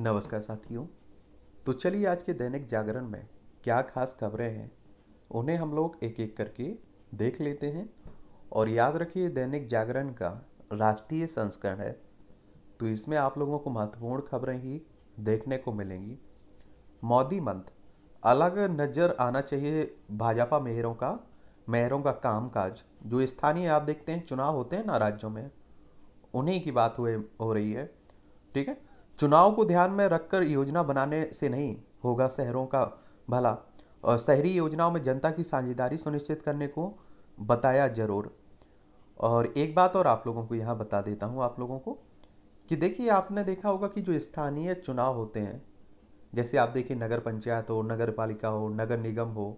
नमस्कार साथियों तो चलिए आज के दैनिक जागरण में क्या खास खबरें हैं उन्हें हम लोग एक एक करके देख लेते हैं और याद रखिए दैनिक जागरण का राष्ट्रीय संस्करण है तो इसमें आप लोगों को महत्वपूर्ण खबरें ही देखने को मिलेंगी मोदी मंथ अलग नज़र आना चाहिए भाजपा मेहरों का मेहरों का कामकाज जो स्थानीय आप देखते हैं चुनाव होते हैं ना राज्यों में उन्हीं की बात हुए हो रही है ठीक है चुनाव को ध्यान में रखकर योजना बनाने से नहीं होगा शहरों का भला और शहरी योजनाओं में जनता की साझेदारी सुनिश्चित करने को बताया जरूर और एक बात और आप लोगों को यहाँ बता देता हूँ आप लोगों को कि देखिए आपने देखा होगा कि जो स्थानीय चुनाव होते हैं जैसे आप देखिए नगर पंचायत हो नगर पालिका हो नगर निगम हो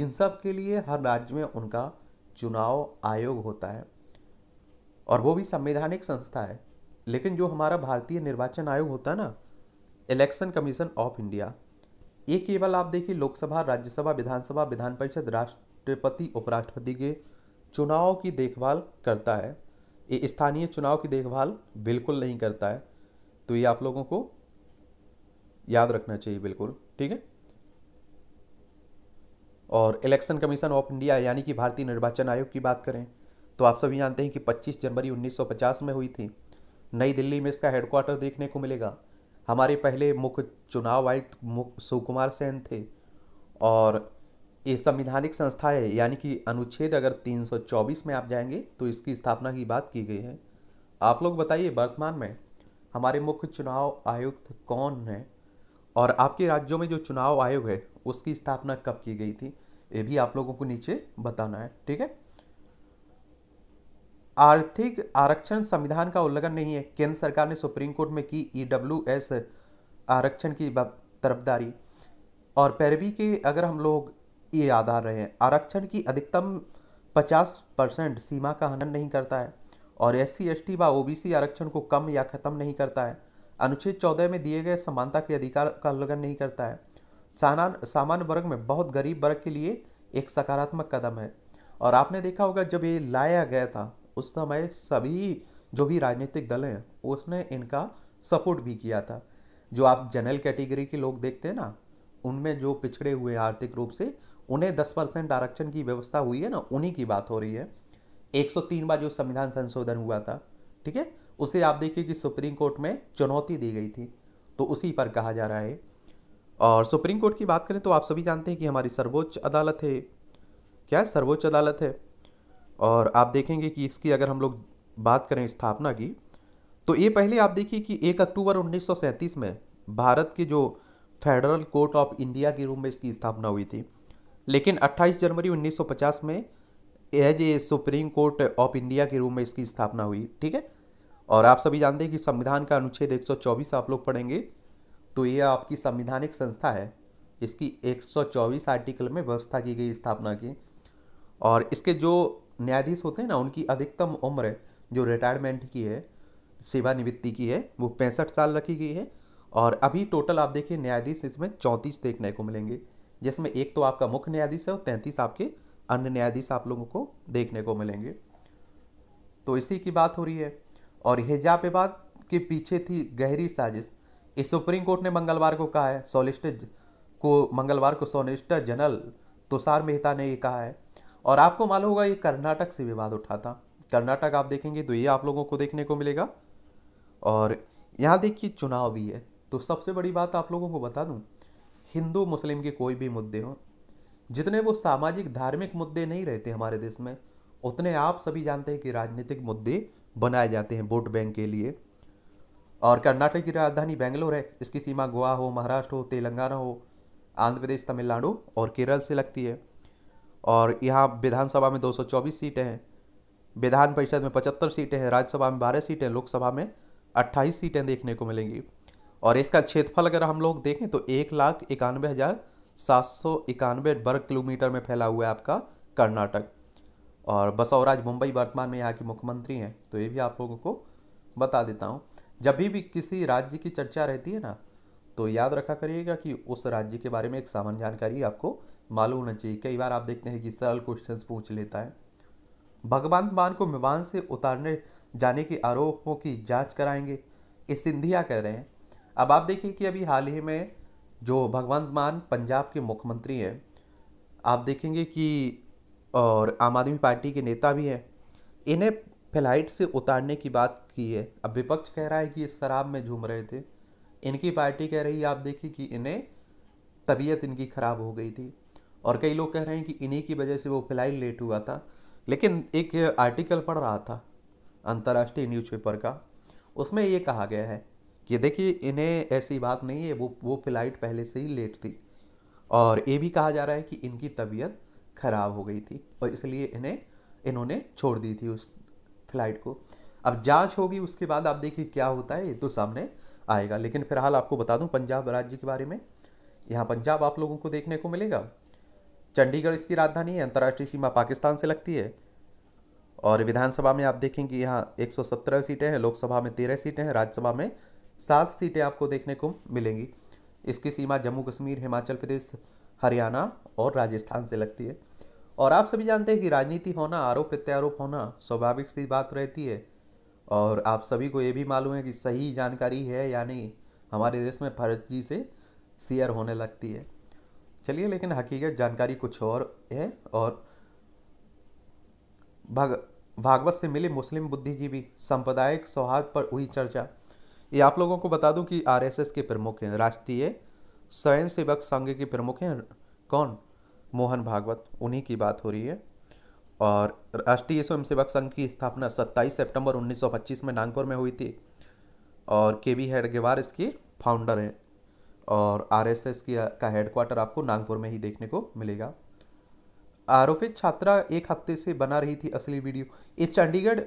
इन सब के लिए हर राज्य में उनका चुनाव आयोग होता है और वो भी संवैधानिक संस्था है लेकिन जो हमारा भारतीय निर्वाचन आयोग होता है ना इलेक्शन कमीशन ऑफ इंडिया ये केवल आप देखिए लोकसभा राज्यसभा विधानसभा विधान परिषद राष्ट्रपति उपराष्ट्रपति के चुनाव की देखभाल करता है ये स्थानीय चुनाव की देखभाल बिल्कुल नहीं करता है तो ये आप लोगों को याद रखना चाहिए बिल्कुल ठीक है और इलेक्शन कमीशन ऑफ इंडिया यानी कि भारतीय निर्वाचन आयोग की बात करें तो आप सभी जानते हैं कि 25 जनवरी 1950 में हुई थी नई दिल्ली में इसका हेडक्वार्टर देखने को मिलेगा हमारे पहले मुख्य चुनाव आयुक्त सुकुमार सेन थे और ये संविधानिक संस्था है यानी कि अनुच्छेद अगर 324 में आप जाएंगे तो इसकी स्थापना की बात की गई है आप लोग बताइए वर्तमान में हमारे मुख्य चुनाव आयुक्त कौन है और आपके राज्यों में जो चुनाव आयोग है उसकी स्थापना कब की गई थी ये भी आप लोगों को नीचे बताना है ठीक है आर्थिक आरक्षण संविधान का उल्लंघन नहीं है केंद्र सरकार ने सुप्रीम कोर्ट में की ईडब्ल्यूएस e आरक्षण की तरफदारी और पैरवी के अगर हम लोग ये आधार रहे हैं आरक्षण की अधिकतम 50 परसेंट सीमा का हनन नहीं करता है और एस सी एस टी व ओ बी सी आरक्षण को कम या ख़त्म नहीं करता है अनुच्छेद चौदह में दिए गए समानता के अधिकार का उल्लंघन नहीं करता है सामान सामान्य वर्ग में बहुत गरीब वर्ग के लिए एक सकारात्मक कदम है और आपने देखा होगा जब ये लाया गया था उस समय सभी जो भी राजनीतिक दल हैं उसने इनका सपोर्ट भी किया था जो आप जनरल कैटेगरी के लोग देखते हैं ना उनमें जो पिछड़े हुए आर्थिक रूप से उन्हें दस परसेंट आरक्षण की व्यवस्था हुई है ना उन्हीं की बात हो रही है 103 बार जो संविधान संशोधन हुआ था ठीक है उसे आप देखिए कि सुप्रीम कोर्ट में चुनौती दी गई थी तो उसी पर कहा जा रहा है और सुप्रीम कोर्ट की बात करें तो आप सभी जानते हैं कि हमारी सर्वोच्च अदालत है क्या सर्वोच्च अदालत है और आप देखेंगे कि इसकी अगर हम लोग बात करें स्थापना की तो ये पहले आप देखिए कि एक अक्टूबर उन्नीस में भारत के जो फेडरल कोर्ट ऑफ इंडिया के रूप में इसकी स्थापना हुई थी लेकिन 28 जनवरी 1950 में as a supreme court of India के रूप में इसकी स्थापना हुई ठीक है और आप सभी जानते हैं कि संविधान का अनुच्छेद 124 आप लोग पढ़ेंगे तो ये आपकी संविधानिक संस्था है इसकी 124 आर्टिकल में व्यवस्था की गई स्थापना की और इसके जो न्यायाधीश होते हैं ना उनकी अधिकतम उम्र जो रिटायरमेंट की है सेवानिवृत्ति की है वो पैंसठ साल रखी गई है और अभी टोटल आप देखिए न्यायाधीश इसमें चौंतीस देखने को मिलेंगे जिसमें एक तो आपका मुख्य न्यायाधीश है और तैंतीस आपके अन्य न्यायाधीश आप लोगों को देखने को मिलेंगे तो इसी की बात हो रही है और हिजा पे बात के पीछे थी गहरी साजिश इस सुप्रीम कोर्ट ने मंगलवार को कहा है सोलिस्टर को मंगलवार को सोलिस्टर जनरल तुषार मेहता ने ये कहा है और आपको मालूम होगा ये कर्नाटक से विवाद उठा था कर्नाटक आप देखेंगे तो ये आप लोगों को देखने को मिलेगा और यहाँ देखिए चुनाव भी है तो सबसे बड़ी बात आप लोगों को बता दूँ हिंदू मुस्लिम के कोई भी मुद्दे हों जितने वो सामाजिक धार्मिक मुद्दे नहीं रहते हमारे देश में उतने आप सभी जानते हैं कि राजनीतिक मुद्दे बनाए जाते हैं वोट बैंक के लिए और कर्नाटक की राजधानी बेंगलोर है इसकी सीमा गोवा हो महाराष्ट्र हो तेलंगाना हो आंध्र प्रदेश तमिलनाडु और केरल से लगती है और यहाँ विधानसभा में 224 सीटें हैं विधान परिषद में 75 सीटें हैं राज्यसभा में 12 सीटें लोकसभा में 28 सीटें देखने को मिलेंगी और इसका क्षेत्रफल अगर हम लोग देखें तो एक लाख इक्यानवे हज़ार सात सौ इक्यानवे वर्ग किलोमीटर में फैला हुआ है आपका कर्नाटक और बसवराज मुंबई वर्तमान में यहाँ के मुख्यमंत्री हैं तो ये भी आप लोगों को बता देता हूँ जब भी, भी किसी राज्य की चर्चा रहती है ना तो याद रखा करिएगा कि उस राज्य के बारे में एक सामान्य जानकारी आपको मालूम होना चाहिए कई बार आप देखते हैं कि सरल क्वेश्चंस पूछ लेता है भगवान मान को विमान से उतारने जाने के आरोपों की जांच कराएंगे ये सिंधिया कह रहे हैं अब आप देखिए कि अभी हाल ही में जो भगवंत मान पंजाब के मुख्यमंत्री हैं आप देखेंगे कि और आम आदमी पार्टी के नेता भी हैं इन्हें फ्लाइट से उतारने की बात की है अब विपक्ष कह रहा है कि ये शराब में झूम रहे थे इनकी पार्टी कह रही है आप देखिए कि इन्हें तबीयत इनकी ख़राब हो गई थी और कई लोग कह रहे हैं कि इन्हीं की वजह से वो फिलहाल लेट हुआ था लेकिन एक आर्टिकल पढ़ रहा था अंतर्राष्ट्रीय न्यूज़पेपर का उसमें ये कहा गया है कि देखिए इन्हें ऐसी बात नहीं है वो वो फ्लाइट पहले से ही लेट थी और ये भी कहा जा रहा है कि इनकी तबीयत खराब हो गई थी और इसलिए इन्हें इन्होंने छोड़ दी थी उस फ्लाइट को अब जांच होगी उसके बाद आप देखिए क्या होता है ये तो सामने आएगा लेकिन फिलहाल आपको बता दूं पंजाब राज्य के बारे में यहाँ पंजाब आप लोगों को देखने को मिलेगा चंडीगढ़ इसकी राजधानी है अंतर्राष्ट्रीय सीमा पाकिस्तान से लगती है और विधानसभा में आप देखेंगे यहाँ 117 सीटें हैं लोकसभा में 13 सीटें हैं राज्यसभा में सात सीटें आपको देखने को मिलेंगी इसकी सीमा जम्मू कश्मीर हिमाचल प्रदेश हरियाणा और राजस्थान से लगती है और आप सभी जानते हैं कि राजनीति होना आरोप प्रत्यारोप होना स्वाभाविक सी बात रहती है और आप सभी को ये भी मालूम है कि सही जानकारी है या नहीं हमारे देश में फर्जी से शेयर होने लगती है चलिए लेकिन हकीकत जानकारी कुछ और है और भाग भागवत से मिले मुस्लिम बुद्धिजीवी सांप्रदायिक सौहार्द पर हुई चर्चा ये आप लोगों को बता दूं कि आरएसएस के प्रमुख हैं राष्ट्रीय स्वयंसेवक संघ के प्रमुख हैं कौन मोहन भागवत उन्हीं की बात हो रही है और राष्ट्रीय स्वयंसेवक संघ की स्थापना 27 सितंबर 1925 में नागपुर में हुई थी और के बी हेडगेवार इसके फाउंडर हैं और आरएसएस की का हेडक्वार्टर आपको नागपुर में ही देखने को मिलेगा आरोपित छात्रा एक हफ्ते से बना रही थी असली वीडियो इस चंडीगढ़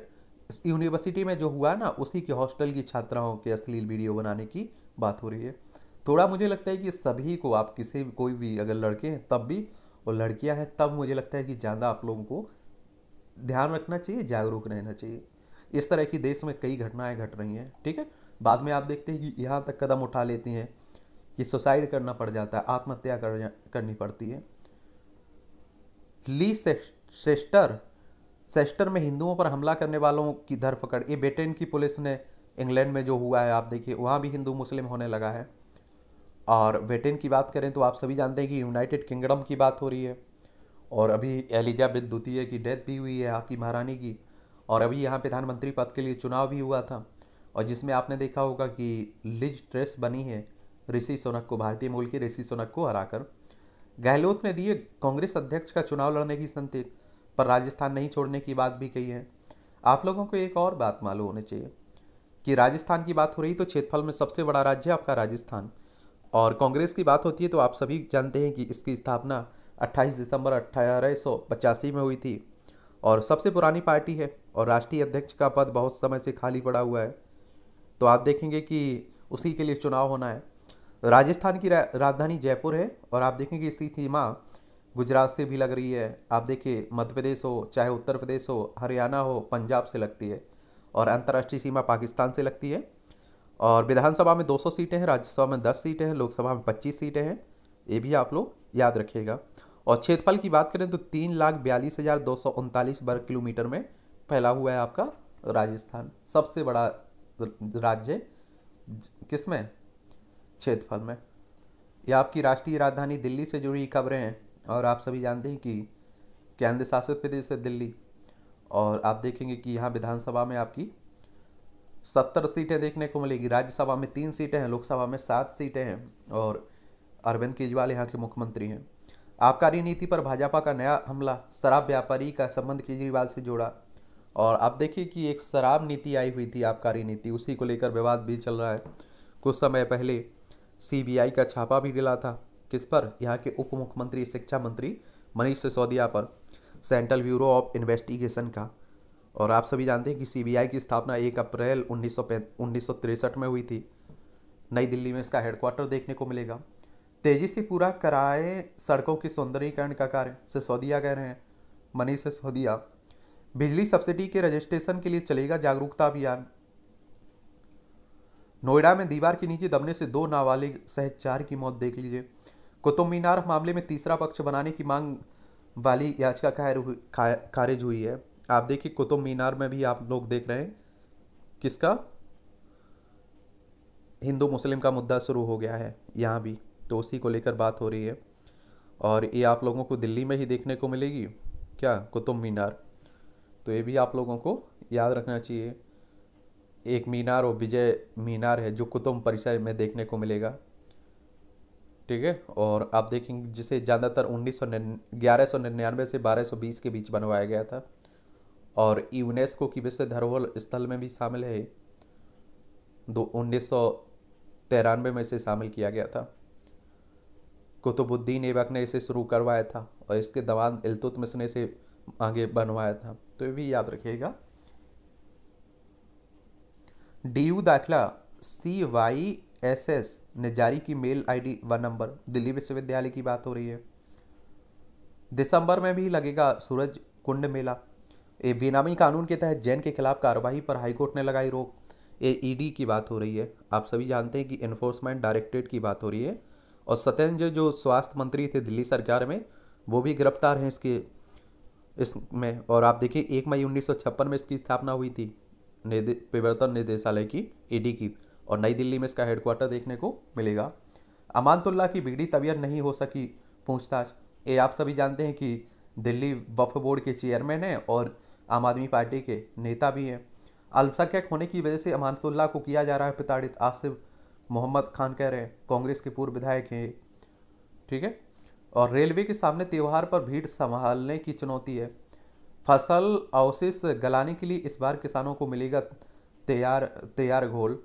यूनिवर्सिटी में जो हुआ ना उसी के हॉस्टल की छात्राओं के असली वीडियो बनाने की बात हो रही है थोड़ा मुझे लगता है कि सभी को आप किसी कोई भी अगर लड़के हैं तब भी और लड़कियां हैं तब मुझे लगता है कि ज़्यादा आप लोगों को ध्यान रखना चाहिए जागरूक रहना चाहिए इस तरह की देश में कई घटनाएं घट रही हैं ठीक है बाद में आप देखते हैं कि यहाँ तक कदम उठा लेती हैं कि सुसाइड करना पड़ जाता है आत्महत्या कर, करनी पड़ती है ली सेस्टर सेस्टर में हिंदुओं पर हमला करने वालों की धरपकड़ ये ब्रिटेन की पुलिस ने इंग्लैंड में जो हुआ है आप देखिए वहाँ भी हिंदू मुस्लिम होने लगा है और ब्रिटेन की बात करें तो आप सभी जानते हैं कि यूनाइटेड किंगडम की बात हो रही है और अभी एलिजाबेथ द्वितीय की डेथ भी हुई है आपकी महारानी की और अभी यहाँ प्रधानमंत्री पद के लिए चुनाव भी हुआ था और जिसमें आपने देखा होगा कि लिज ट्रेस बनी है ऋषि सोनक को भारतीय मूल के ऋषि सोनक को हराकर गहलोत ने दिए कांग्रेस अध्यक्ष का चुनाव लड़ने की संकेत पर राजस्थान नहीं छोड़ने की बात भी कही है आप लोगों को एक और बात मालूम होनी चाहिए कि राजस्थान की बात हो रही तो क्षेत्रफल में सबसे बड़ा राज्य है आपका राजस्थान और कांग्रेस की बात होती है तो आप सभी जानते हैं कि इसकी स्थापना 28 दिसंबर अट्ठारह में हुई थी और सबसे पुरानी पार्टी है और राष्ट्रीय अध्यक्ष का पद बहुत समय से खाली पड़ा हुआ है तो आप देखेंगे कि उसी के लिए चुनाव होना है राजस्थान की रा, राजधानी जयपुर है और आप देखेंगे इसकी सीमा गुजरात से भी लग रही है आप देखिए मध्य प्रदेश हो चाहे उत्तर प्रदेश हो हरियाणा हो पंजाब से लगती है और अंतर्राष्ट्रीय सीमा पाकिस्तान से लगती है और विधानसभा में 200 सीटें हैं राज्यसभा में 10 सीटें हैं लोकसभा में 25 सीटें हैं ये भी आप लोग याद रखिएगा और क्षेत्रफल की बात करें तो तीन लाख बयालीस हज़ार दो सौ उनतालीस वर्ग किलोमीटर में फैला हुआ है आपका राजस्थान सबसे बड़ा राज्य किसमें क्षेत्रफल में यह आपकी राष्ट्रीय राजधानी दिल्ली से जुड़ी खबरें हैं और आप सभी जानते हैं कि केंद्र शासित प्रदेश है दिल्ली और आप देखेंगे कि यहाँ विधानसभा में आपकी सत्तर सीटें देखने को मिलेगी राज्यसभा में तीन सीटें हैं लोकसभा में सात सीटें हैं और अरविंद केजरीवाल यहाँ के मुख्यमंत्री हैं आबकारी नीति पर भाजपा का नया हमला शराब व्यापारी का संबंध केजरीवाल से जोड़ा और आप देखिए कि एक शराब नीति आई हुई थी आबकारी नीति उसी को लेकर विवाद भी चल रहा है कुछ समय पहले सीबीआई का छापा भी डला था किस पर यहाँ के उप मुख्यमंत्री शिक्षा मंत्री मनीष सिसोदिया पर सेंट्रल ब्यूरो ऑफ इन्वेस्टिगेशन का और आप सभी जानते हैं कि सीबीआई की स्थापना एक अप्रैल उन्नीस सौ में हुई थी नई दिल्ली में इसका हेडक्वार्टर देखने को मिलेगा तेजी से पूरा कराए सड़कों के सौंदर्यीकरण का कार्य सिसोदिया कह रहे हैं मनीष सिसोदिया बिजली सब्सिडी के रजिस्ट्रेशन के लिए चलेगा जागरूकता अभियान नोएडा में दीवार के नीचे दबने से दो नाबालिग सहित चार की मौत देख लीजिए कुतुब मीनार मामले में तीसरा पक्ष बनाने की मांग वाली याचिका खारिज हुई है आप देखिए कुतुब मीनार में भी आप लोग देख रहे हैं किसका हिंदू मुस्लिम का मुद्दा शुरू हो गया है यहाँ भी तो उसी को लेकर बात हो रही है और ये आप लोगों को दिल्ली में ही देखने को मिलेगी क्या कुतुब मीनार तो ये भी आप लोगों को याद रखना चाहिए एक मीनार और विजय मीनार है जो कुतुब परिसर में देखने को मिलेगा ठीक है और आप देखेंगे जिसे ज़्यादातर उन्नीस सौ ग्यारह सौ निन्यानवे से बारह सौ बीस के बीच बनवाया गया था और यूनेस्को की विश्व धरोहर स्थल में भी शामिल है दो उन्नीस सौ तिरानवे में इसे शामिल किया गया था कुतुबुद्दीन ऐबक ने इसे शुरू करवाया था और इसके दवान इलतुतमिश ने इसे आगे बनवाया था तो ये भी याद रखिएगा डी यू दाखिला सी वाई एस एस ने जारी की mail ID one number Delhi विश्वविद्यालय की बात हो रही है दिसंबर में भी लगेगा सूरज कुंड मेला ए बेनामी कानून के तहत जैन के खिलाफ कार्रवाई पर हाईकोर्ट ने लगाई रोक ए ईडी e की बात हो रही है आप सभी जानते हैं कि इन्फोर्समेंट डायरेक्टरेट की बात हो रही है और सत्येंद्र जो स्वास्थ्य मंत्री थे दिल्ली सरकार में वो भी गिरफ्तार हैं इसके इसमें और आप देखिए एक मई उन्नीस में इसकी स्थापना हुई थी निर्दे, प्रवर्तन निदेशालय की ईडी की और नई दिल्ली में इसका हेडक्वार्टर देखने को मिलेगा अमानतुल्ला की बिगड़ी तबीयत नहीं हो सकी पूछताछ ये आप सभी जानते हैं कि दिल्ली वफ बोर्ड के चेयरमैन हैं और आम आदमी पार्टी के नेता भी हैं अल्पसंख्यक होने की वजह से अमानतुल्ला को किया जा रहा है प्रताड़ित आसिफ मोहम्मद खान कह रहे हैं कांग्रेस के पूर्व विधायक हैं ठीक है और रेलवे के सामने त्यौहार पर भीड़ संभालने की चुनौती है फसल अवशेष गलाने के लिए इस बार किसानों को मिलेगा तैयार तैयार घोल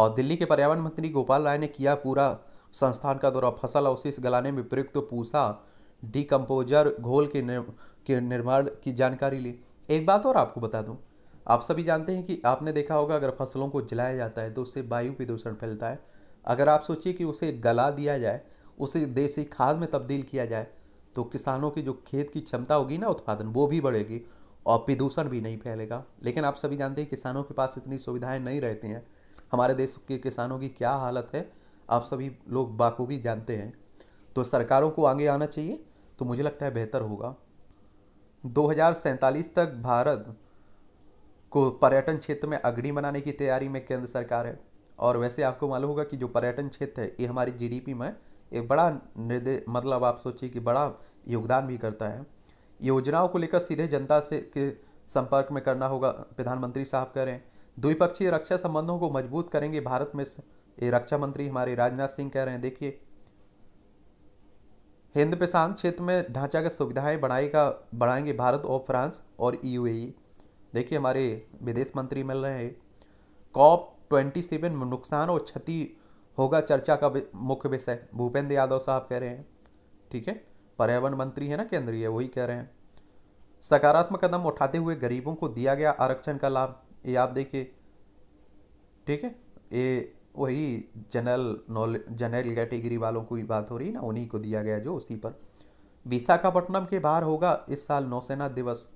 और दिल्ली के पर्यावरण मंत्री गोपाल राय ने किया पूरा संस्थान का दौरा फसल अवशेष गलाने में प्रयुक्त तो पूसा डिकम्पोजर घोल के के निर्माण की जानकारी ली एक बात और आपको बता दूं आप सभी जानते हैं कि आपने देखा होगा अगर फसलों को जलाया जाता है तो उससे वायु प्रदूषण फैलता है अगर आप सोचिए कि उसे गला दिया जाए उसे देसी खाद में तब्दील किया जाए तो किसानों की जो खेत की क्षमता होगी ना उत्पादन वो भी बढ़ेगी और प्रदूषण भी नहीं फैलेगा लेकिन आप सभी जानते हैं किसानों के पास इतनी सुविधाएं नहीं रहती हैं हमारे देश के किसानों की क्या हालत है आप सभी लोग बाखूबी जानते हैं तो सरकारों को आगे आना चाहिए तो मुझे लगता है बेहतर होगा दो तक भारत को पर्यटन क्षेत्र में अग्रणी बनाने की तैयारी में केंद्र सरकार है और वैसे आपको मालूम होगा कि जो पर्यटन क्षेत्र है ये हमारी जीडीपी में एक बड़ा निर्देश मतलब आप सोचिए कि बड़ा योगदान भी करता है योजनाओं को लेकर सीधे जनता से के संपर्क में करना होगा प्रधानमंत्री साहब कह रहे हैं द्विपक्षीय रक्षा संबंधों को मजबूत करेंगे भारत में ये रक्षा मंत्री हमारे राजनाथ सिंह कह रहे हैं देखिए हिंद प्रशांत क्षेत्र में ढांचागत सुविधाएं बढ़ाएगा बढ़ाएंगे भारत और फ्रांस और यू देखिए हमारे विदेश मंत्री मिल रहे हैं कॉप ट्वेंटी सेवन नुकसान और क्षति होगा चर्चा का मुख्य विषय भूपेंद्र यादव साहब कह रहे हैं ठीक है पर्यावरण मंत्री है ना केंद्रीय वही कह रहे हैं सकारात्मक कदम उठाते हुए गरीबों को दिया गया आरक्षण का लाभ ये आप देखिए ठीक है ये वही जनरल नॉलेज जनरल कैटेगरी वालों की बात हो रही है ना उन्हीं को दिया गया जो उसी पर विशाखापट्टनम के बाहर होगा इस साल नौसेना दिवस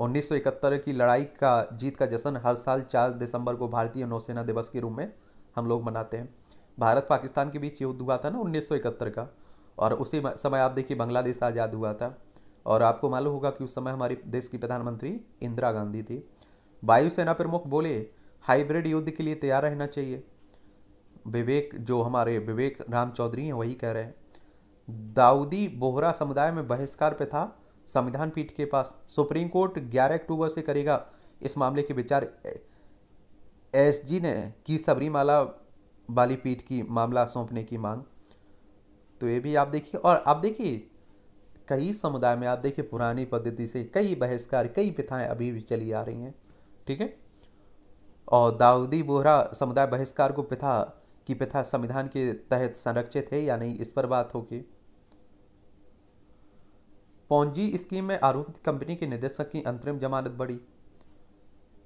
1971 की लड़ाई का जीत का जश्न हर साल 4 दिसंबर को भारतीय नौसेना दिवस के रूप में हम लोग मनाते हैं भारत पाकिस्तान के बीच युद्ध हुआ था ना उन्नीस का और उसी समय आप देखिए बांग्लादेश आज़ाद हुआ था और आपको मालूम होगा कि उस समय हमारे देश की प्रधानमंत्री इंदिरा गांधी थी वायुसेना प्रमुख बोले हाइब्रिड युद्ध के लिए तैयार रहना चाहिए विवेक जो हमारे विवेक राम चौधरी हैं वही कह रहे हैं दाऊदी बोहरा समुदाय में बहिष्कार पे था संविधान पीठ के पास सुप्रीम कोर्ट 11 अक्टूबर से करेगा इस मामले के विचार एसजी ने की सबरीमाला बाली पीठ की मामला सौंपने की मांग तो ये भी आप देखिए और आप देखिए कई समुदाय में आप देखिए पुरानी पद्धति से कई बहिष्कार कई प्रथाएं अभी भी चली आ रही हैं ठीक है और दाऊदी बोहरा समुदाय बहिष्कार को प्रथा की प्रथा संविधान के तहत संरक्षित है या नहीं इस पर बात होगी पौजी स्कीम में आरोपित कंपनी के निदेशक की अंतरिम जमानत बढ़ी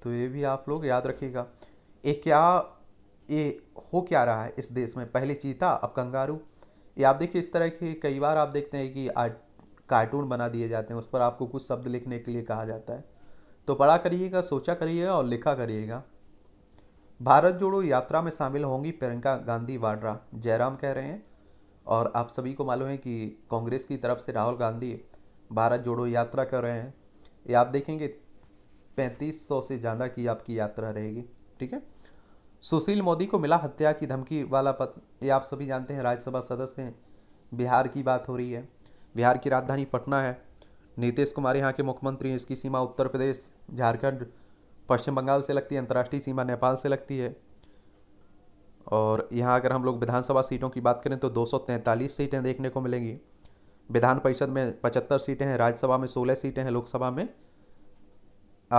तो ये भी आप लोग याद रखिएगा ये क्या ये हो क्या रहा है इस देश में पहले चीता अब कंगारू ये आप देखिए इस तरह के कई बार आप देखते हैं कि आर्ट कार्टून बना दिए जाते हैं उस पर आपको कुछ शब्द लिखने के लिए कहा जाता है तो पढ़ा करिएगा सोचा करिएगा और लिखा करिएगा भारत जोड़ो यात्रा में शामिल होंगी प्रियंका गांधी वाड्रा जयराम कह रहे हैं और आप सभी को मालूम है कि कांग्रेस की तरफ से राहुल गांधी भारत जोड़ो यात्रा कर रहे हैं ये आप देखेंगे पैंतीस सौ से ज़्यादा की आपकी यात्रा रहेगी ठीक है सुशील मोदी को मिला हत्या की धमकी वाला पत्र ये आप सभी जानते हैं राज्यसभा सदस्य हैं बिहार की बात हो रही है बिहार की राजधानी पटना है नीतीश कुमार यहाँ के मुख्यमंत्री हैं इसकी सीमा उत्तर प्रदेश झारखंड पश्चिम बंगाल से लगती है अंतर्राष्ट्रीय सीमा नेपाल से लगती है और यहाँ अगर हम लोग विधानसभा सीटों की बात करें तो दो सीटें देखने को मिलेंगी विधान परिषद में पचहत्तर सीटें हैं राज्यसभा में सोलह सीटें हैं लोकसभा में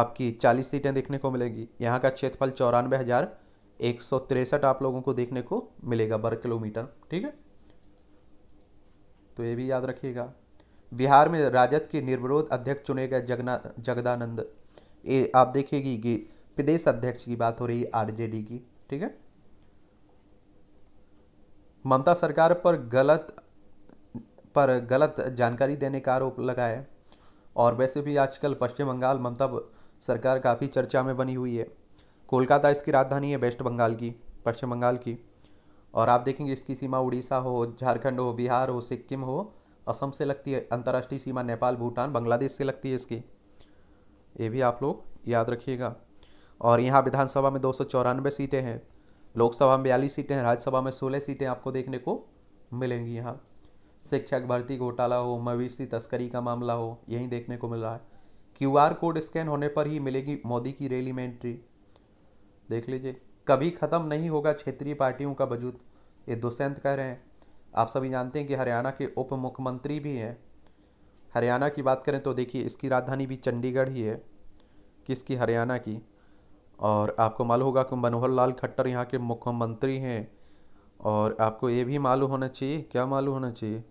आपकी चालीस सीटें देखने को मिलेंगी यहाँ का क्षेत्रफल चौरानवे हज़ार एक सौ तिरसठ आप लोगों को देखने को मिलेगा बर किलोमीटर ठीक है तो ये भी याद रखिएगा बिहार में राजद के निर्विरोध अध्यक्ष चुने गए जगना जगदानंद ये आप देखेगी कि प्रदेश अध्यक्ष की बात हो रही है आरजेडी की ठीक है ममता सरकार पर गलत पर गलत जानकारी देने का आरोप लगा है और वैसे भी आजकल पश्चिम बंगाल ममता सरकार काफ़ी चर्चा में बनी हुई है कोलकाता इसकी राजधानी है वेस्ट बंगाल की पश्चिम बंगाल की और आप देखेंगे इसकी सीमा उड़ीसा हो झारखंड हो बिहार हो सिक्किम हो असम से लगती है अंतर्राष्ट्रीय सीमा नेपाल भूटान बांग्लादेश से लगती है इसकी ये भी आप लोग याद रखिएगा और यहाँ विधानसभा में दो सीटें हैं लोकसभा में बयालीस सीटें हैं राज्यसभा में सोलह सीटें आपको देखने को मिलेंगी यहाँ शिक्षक भर्ती घोटाला हो मवेशी तस्करी का मामला हो यही देखने को मिल रहा है क्यूआर कोड स्कैन होने पर ही मिलेगी मोदी की रैली में एंट्री देख लीजिए कभी ख़त्म नहीं होगा क्षेत्रीय पार्टियों का वजूद ये दुष्यंत कह रहे हैं आप सभी जानते हैं कि हरियाणा के उप मुख्यमंत्री भी हैं हरियाणा की बात करें तो देखिए इसकी राजधानी भी चंडीगढ़ ही है किसकी हरियाणा की और आपको मालूम होगा कि मनोहर लाल खट्टर यहाँ के मुख्यमंत्री हैं और आपको ये भी मालूम होना चाहिए क्या मालूम होना चाहिए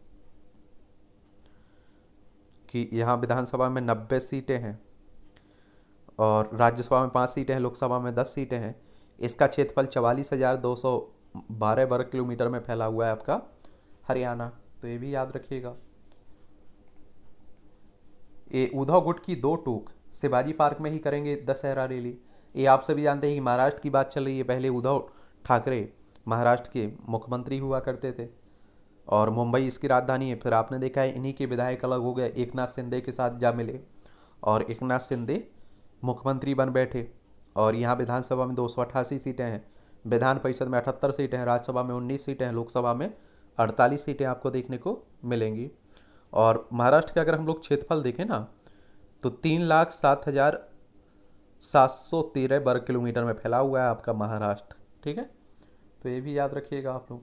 कि यहाँ विधानसभा में नब्बे सीटें हैं और राज्यसभा में पाँच सीटें हैं लोकसभा में दस सीटें हैं इसका क्षेत्रफल चवालीस हज़ार दो सौ बारह वर्ग किलोमीटर में फैला हुआ है आपका हरियाणा तो ये भी याद रखिएगा ये उद्धव गुट की दो टूक शिवाजी पार्क में ही करेंगे दशहरा रैली ये आप सभी जानते हैं कि महाराष्ट्र की बात चल रही है पहले उद्धव ठाकरे महाराष्ट्र के मुख्यमंत्री हुआ करते थे और मुंबई इसकी राजधानी है फिर आपने देखा है इन्हीं के विधायक अलग हो गए एक नाथ शिंदे के साथ जा मिले और एक नाथ शिंदे मुख्यमंत्री बन बैठे और यहाँ विधानसभा में दो सीटें हैं विधान परिषद में अठहत्तर सीटें हैं राज्यसभा में उन्नीस सीटें हैं लोकसभा में अड़तालीस सीटें आपको देखने को मिलेंगी और महाराष्ट्र का अगर हम लोग क्षेत्रफल देखें ना तो तीन लाख सात हज़ार सात सौ तेरह वर्ग किलोमीटर में फैला हुआ है आपका महाराष्ट्र ठीक है तो ये भी याद रखिएगा आप लोग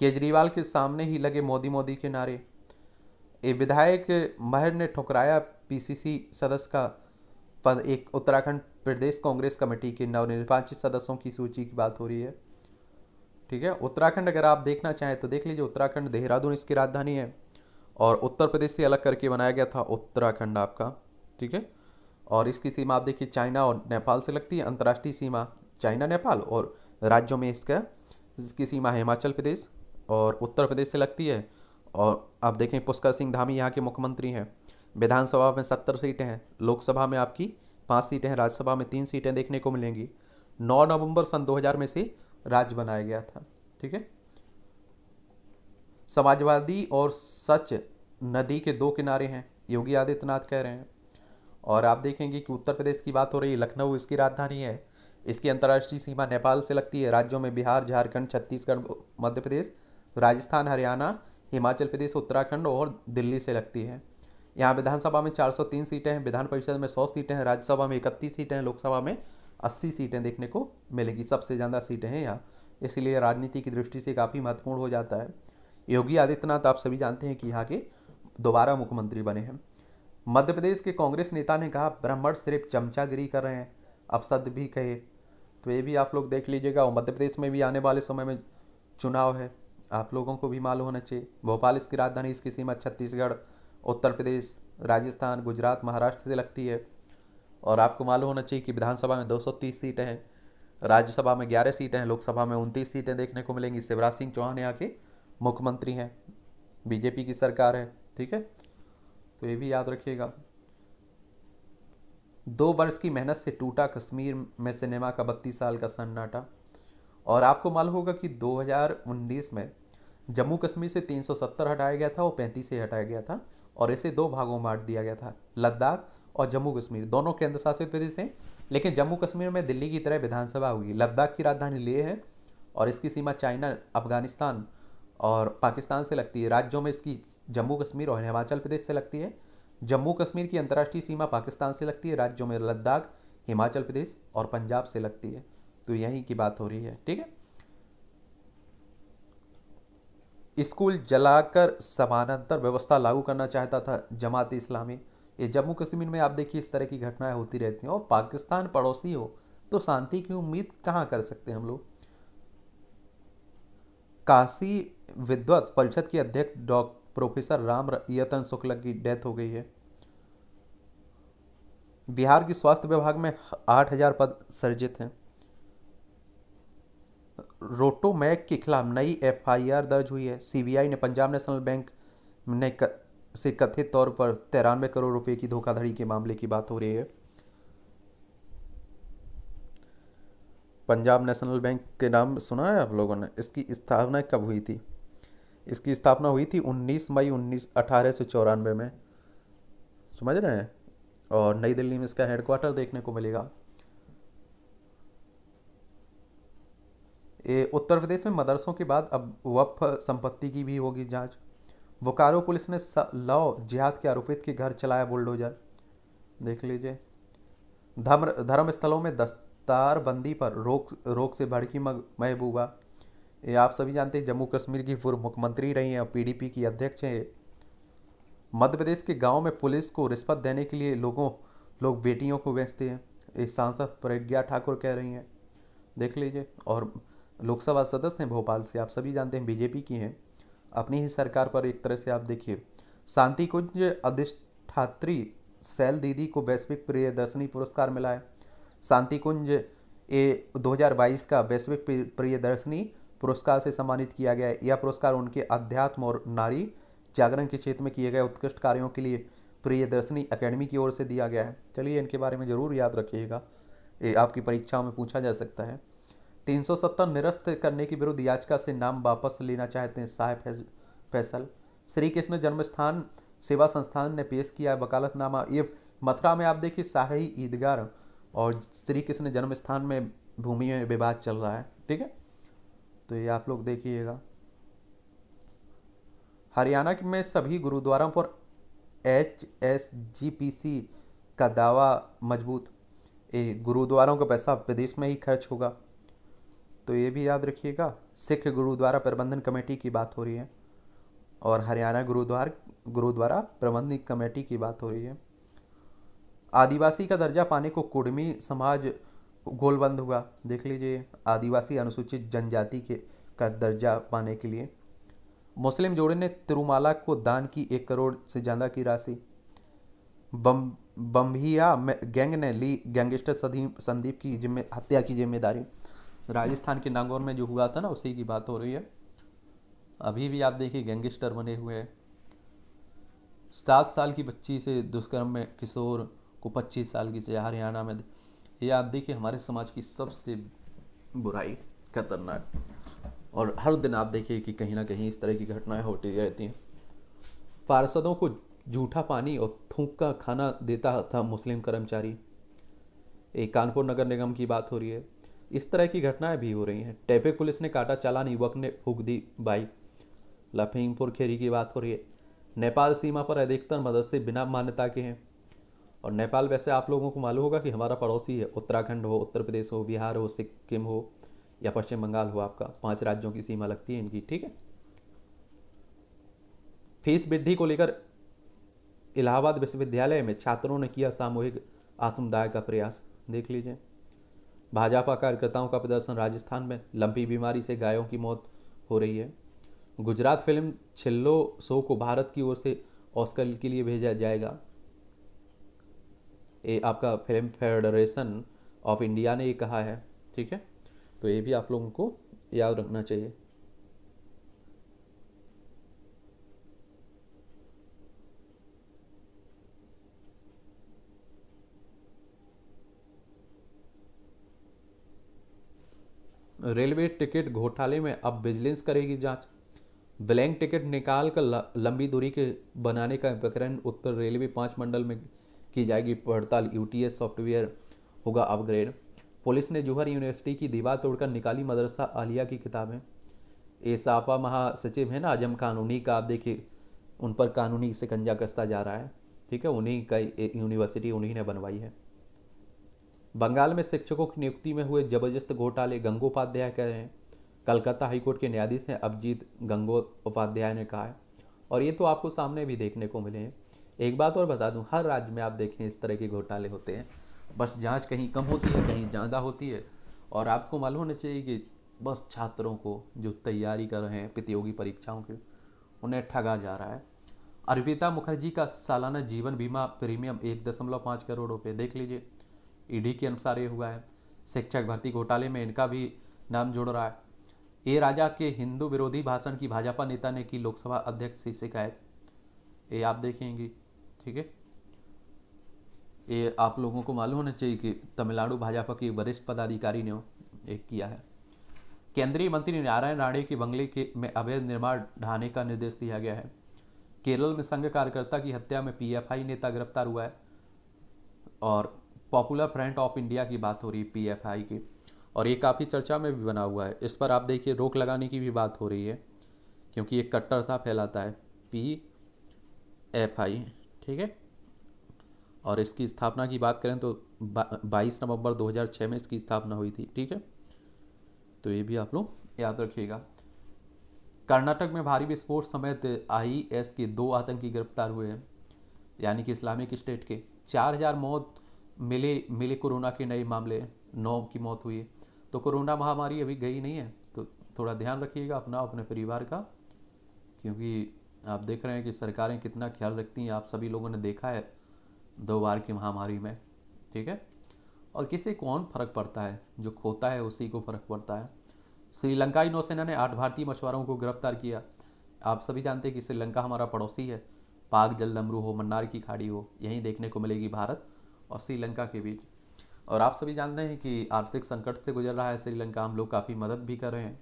केजरीवाल के सामने ही लगे मोदी मोदी के नारे ये विधायक महर ने ठुकराया पीसीसी सदस्य का पद एक उत्तराखंड प्रदेश कांग्रेस कमेटी के नवनिर्वाचित सदस्यों की सूची की बात हो रही है ठीक है उत्तराखंड अगर आप देखना चाहें तो देख लीजिए उत्तराखंड देहरादून इसकी राजधानी है और उत्तर प्रदेश से अलग करके बनाया गया था उत्तराखंड आपका ठीक है और इसकी सीमा आप देखिए चाइना और नेपाल से लगती है अंतर्राष्ट्रीय सीमा चाइना नेपाल और राज्यों में इसका इसकी सीमा हिमाचल प्रदेश और उत्तर प्रदेश से लगती है और आप देखें पुष्कर सिंह धामी यहाँ के मुख्यमंत्री हैं विधानसभा में सत्तर सीटें हैं लोकसभा में आपकी पाँच सीटें हैं राज्यसभा में तीन सीटें देखने को मिलेंगी नौ नवंबर सन 2000 में से राज्य बनाया गया था ठीक है समाजवादी और सच नदी के दो किनारे हैं योगी आदित्यनाथ कह रहे हैं और आप देखेंगे कि उत्तर प्रदेश की बात हो रही है लखनऊ इसकी राजधानी है इसकी अंतर्राष्ट्रीय सीमा नेपाल से लगती है राज्यों में बिहार झारखंड छत्तीसगढ़ मध्य प्रदेश राजस्थान हरियाणा हिमाचल प्रदेश उत्तराखंड और दिल्ली से लगती है यहाँ विधानसभा में 403 सीटें हैं विधान परिषद में 100 सीटें हैं राज्यसभा में इकतीस सीटें हैं लोकसभा में 80 सीटें देखने को मिलेगी सबसे ज़्यादा सीटें हैं यहाँ इसलिए राजनीति की दृष्टि से काफ़ी महत्वपूर्ण हो जाता है योगी आदित्यनाथ आप सभी जानते हैं कि यहाँ के दोबारा मुख्यमंत्री बने हैं मध्य प्रदेश के कांग्रेस नेता ने कहा ब्राह्मण सिर्फ चमचागिरी कर रहे हैं अपसद भी कहे तो ये भी आप लोग देख लीजिएगा और मध्य प्रदेश में भी आने वाले समय में चुनाव है आप लोगों को भी मालूम होना चाहिए भोपाल इसकी राजधानी इसकी सीमा छत्तीसगढ़ उत्तर प्रदेश राजस्थान गुजरात महाराष्ट्र से लगती है और आपको मालूम होना चाहिए कि विधानसभा में 230 सीटें हैं राज्यसभा में 11 सीटें हैं लोकसभा में उनतीस सीटें देखने को मिलेंगी शिवराज सिंह चौहान यहाँ के मुख्यमंत्री हैं बीजेपी की सरकार है ठीक है तो ये भी याद रखिएगा दो वर्ष की मेहनत से टूटा कश्मीर में सिनेमा का बत्तीस साल का सन्नाटा और आपको मालूम होगा कि 2019 में जम्मू कश्मीर से 370 हटाया गया था और पैंतीस से हटाया गया था और इसे दो भागों में बांट दिया गया था लद्दाख और जम्मू कश्मीर दोनों केंद्र शासित प्रदेश हैं लेकिन जम्मू कश्मीर में दिल्ली की तरह विधानसभा होगी लद्दाख की राजधानी लेह है और इसकी सीमा चाइना अफगानिस्तान और पाकिस्तान से लगती है राज्यों में इसकी जम्मू कश्मीर और हिमाचल प्रदेश से लगती है जम्मू कश्मीर की अंतर्राष्ट्रीय सीमा पाकिस्तान से लगती है राज्यों में लद्दाख हिमाचल प्रदेश और पंजाब से लगती है तो यहीं की बात हो रही है ठीक है स्कूल जलाकर समानांतर व्यवस्था लागू करना चाहता था जमात इस्लामी ये जम्मू कश्मीर में आप देखिए इस तरह की घटनाएं होती रहती हैं और पाकिस्तान पड़ोसी हो तो शांति की उम्मीद कहाँ कर सकते हैं हम लोग काशी विद्वत परिषद की अध्यक्ष डॉक्टर प्रोफेसर राम यतन शुक्ल की डेथ हो गई है बिहार की स्वास्थ्य विभाग में आठ हजार पद सर्जित हैं रोटोमैक के खिलाफ नई एफआईआर दर्ज हुई है सीबीआई ने पंजाब नेशनल बैंक ने क, से कथित तौर पर तिरानवे करोड़ रुपए की धोखाधड़ी के मामले की बात हो रही है पंजाब नेशनल बैंक के नाम सुना है आप लोगों ने इसकी स्थापना कब हुई थी इसकी स्थापना हुई थी 19 मई उन्नीस अठारह सौ चौरानवे में समझ रहे हैं और नई दिल्ली में इसका हेडक्वार्टर देखने को मिलेगा उत्तर प्रदेश में मदरसों के बाद अब वफ संपत्ति की भी होगी जांच बोकारो पुलिस ने लव जिहाद के आरोपित के घर चलाया बुलडोजर देख लीजिए धर्म धर्म स्थलों में दस्तार बंदी पर रोक रोक से भड़की महबूबा ये आप सभी जानते हैं जम्मू कश्मीर की पूर्व मुख्यमंत्री रही हैं और पीडीपी की अध्यक्ष हैं मध्य प्रदेश के गांव में पुलिस को रिश्वत देने के लिए लोगों लोग बेटियों को बेचते हैं एक सांसद प्रज्ञा ठाकुर कह रही हैं देख लीजिए और लोकसभा सदस्य हैं भोपाल से आप सभी जानते हैं बीजेपी की हैं अपनी ही सरकार पर एक तरह से आप देखिए शांति कुंज अधिष्ठात्री सैल दीदी को वैश्विक प्रियदर्शनी पुरस्कार मिला है शांति कुंज ए 2022 का वैश्विक प्रिय प्रियदर्शनी पुरस्कार से सम्मानित किया गया है यह पुरस्कार उनके अध्यात्म और नारी जागरण के क्षेत्र में किए गए उत्कृष्ट कार्यों के लिए प्रियदर्शनी अकेडमी की ओर से दिया गया है चलिए इनके बारे में ज़रूर याद रखिएगा ये आपकी परीक्षाओं में पूछा जा सकता है 370 निरस्त करने की विरुद्ध याचिका से नाम वापस लेना चाहते हैं साहेब फैसल श्री कृष्ण जन्मस्थान सेवा संस्थान ने पेश किया वकालतनामा ये मथुरा में आप देखिए शाही ईदगाह और श्री कृष्ण जन्मस्थान में भूमि में विवाद चल रहा है ठीक है तो ये आप लोग देखिएगा हरियाणा में सभी गुरुद्वारों पर H S G P C का दावा मजबूत ए गुरुद्वारों का पैसा विदेश में ही खर्च होगा तो ये भी याद रखिएगा सिख गुरुद्वारा प्रबंधन कमेटी की बात हो रही है और हरियाणा गुरुद्वार गुरुद्वारा प्रबंधन कमेटी की बात हो रही है आदिवासी का दर्जा पाने को कुड़मी समाज गोलबंद हुआ देख लीजिए आदिवासी अनुसूचित जनजाति के का दर्जा पाने के लिए मुस्लिम जोड़े ने तिरुमाला को दान की एक करोड़ से ज़्यादा की राशि बम बम्भिया गैंग ने ली गैंगस्टर संदीप की जिम्मे हत्या की जिम्मेदारी राजस्थान के नागौर में जो हुआ था ना उसी की बात हो रही है अभी भी आप देखिए गैंगस्टर बने हुए हैं सात साल की बच्ची से दुष्कर्म में किशोर को पच्चीस साल की सजा हरियाणा में ये आप देखिए हमारे समाज की सबसे बुराई खतरनाक और हर दिन आप देखिए कि कहीं ना कहीं इस तरह की घटनाएं होती रहती हैं पार्षदों को जूठा पानी और थूक का खाना देता था मुस्लिम कर्मचारी एक कानपुर नगर निगम की बात हो रही है इस तरह की घटनाएं भी हो रही हैं ट्रैफिक पुलिस ने काटा चालान युवक ने फूक दी बाइक लखीमपुर खेरी की बात हो रही है नेपाल सीमा पर अधिकतर मदरसे बिना मान्यता के हैं और नेपाल वैसे आप लोगों को मालूम होगा कि हमारा पड़ोसी है उत्तराखंड हो उत्तर प्रदेश हो बिहार हो सिक्किम हो या पश्चिम बंगाल हो आपका पांच राज्यों की सीमा लगती है इनकी ठीक है फीस वृद्धि को लेकर इलाहाबाद विश्वविद्यालय में छात्रों ने किया सामूहिक आत्मदाय का प्रयास देख लीजिए भाजपा कार्यकर्ताओं का प्रदर्शन राजस्थान में लंबी बीमारी से गायों की मौत हो रही है गुजरात फिल्म छिल्लो शो को भारत की ओर से ऑस्कर के लिए भेजा जाएगा ये आपका फिल्म फेडरेशन ऑफ इंडिया ने ये कहा है ठीक है तो ये भी आप लोगों को याद रखना चाहिए रेलवे टिकट घोटाले में अब विजिलेंस करेगी जांच ब्लैंक टिकट निकाल कर लंबी दूरी के बनाने का प्रकरण उत्तर रेलवे पाँच मंडल में की जाएगी पड़ताल यूटीएस सॉफ्टवेयर होगा अपग्रेड पुलिस ने जौहर यूनिवर्सिटी की दीवार तोड़कर निकाली मदरसा आलिया की किताबें एसापा महासचिव हैं ना आजम खान उन्हीं का आप देखिए उन पर कानूनी शिकंजा कसता जा रहा है ठीक है उन्हीं का यूनिवर्सिटी उन्हीं ने बनवाई है बंगाल में शिक्षकों की नियुक्ति में हुए जबरदस्त घोटाले गंगोपाध्याय कह रहे हैं कलकत्ता हाईकोर्ट के न्यायाधीश हैं अभिजीत गंगोपाध्याय ने कहा है और ये तो आपको सामने भी देखने को मिले हैं एक बात और बता दूं हर राज्य में आप देखें इस तरह के घोटाले होते हैं बस जांच कहीं कम होती है कहीं ज़्यादा होती है और आपको मालूम होना चाहिए कि बस छात्रों को जो तैयारी कर रहे हैं प्रतियोगी परीक्षाओं की उन्हें ठगा जा रहा है अर्पिता मुखर्जी का सालाना जीवन बीमा प्रीमियम एक दशमलव पाँच करोड़ रुपये देख लीजिए ईडी के अनुसार ये हुआ है शिक्षक भर्ती घोटाले में इनका भी नाम जुड़ रहा है ए राजा के हिंदू विरोधी भाषण की भाजपा नेता ने की लोकसभा अध्यक्ष से शिकायत ये आप देखेंगे ठीक है ये आप लोगों को मालूम होना चाहिए कि तमिलनाडु भाजपा के वरिष्ठ पदाधिकारी ने एक किया है केंद्रीय मंत्री नारायण राणे के बंगले के में अवैध निर्माण ढाने का निर्देश दिया गया है केरल में संघ कार्यकर्ता की हत्या में पीएफआई नेता गिरफ्तार हुआ है और पॉपुलर फ्रंट ऑफ इंडिया की बात हो रही है पीएफआई की और ये काफ़ी चर्चा में भी बना हुआ है इस पर आप देखिए रोक लगाने की भी बात हो रही है क्योंकि ये कट्टरता फैलाता है पी एफ आई ठीक है और इसकी स्थापना की बात करें तो बाईस नवंबर 2006 में इसकी स्थापना हुई थी ठीक है तो ये भी आप लोग याद रखिएगा कर्नाटक में भारी विस्फोट समेत आईएस के दो आतंकी गिरफ्तार हुए हैं यानी कि इस्लामिक स्टेट के चार हजार मौत मिले मिले कोरोना के नए मामले नौ की मौत हुई तो कोरोना महामारी अभी गई नहीं है तो थोड़ा ध्यान रखिएगा अपना अपने परिवार का क्योंकि आप देख रहे हैं कि सरकारें कितना ख्याल रखती हैं आप सभी लोगों ने देखा है दो बार की महामारी में ठीक है और किसे कौन फर्क पड़ता है जो खोता है उसी को फर्क पड़ता है श्रीलंकाई नौसेना ने आठ भारतीय मछुआरों को गिरफ्तार किया आप सभी जानते हैं कि श्रीलंका हमारा पड़ोसी है पाक जल नमरू हो मन्नार की खाड़ी हो यहीं देखने को मिलेगी भारत और श्रीलंका के बीच और आप सभी जानते हैं कि आर्थिक संकट से गुजर रहा है श्रीलंका हम लोग काफ़ी मदद भी कर रहे हैं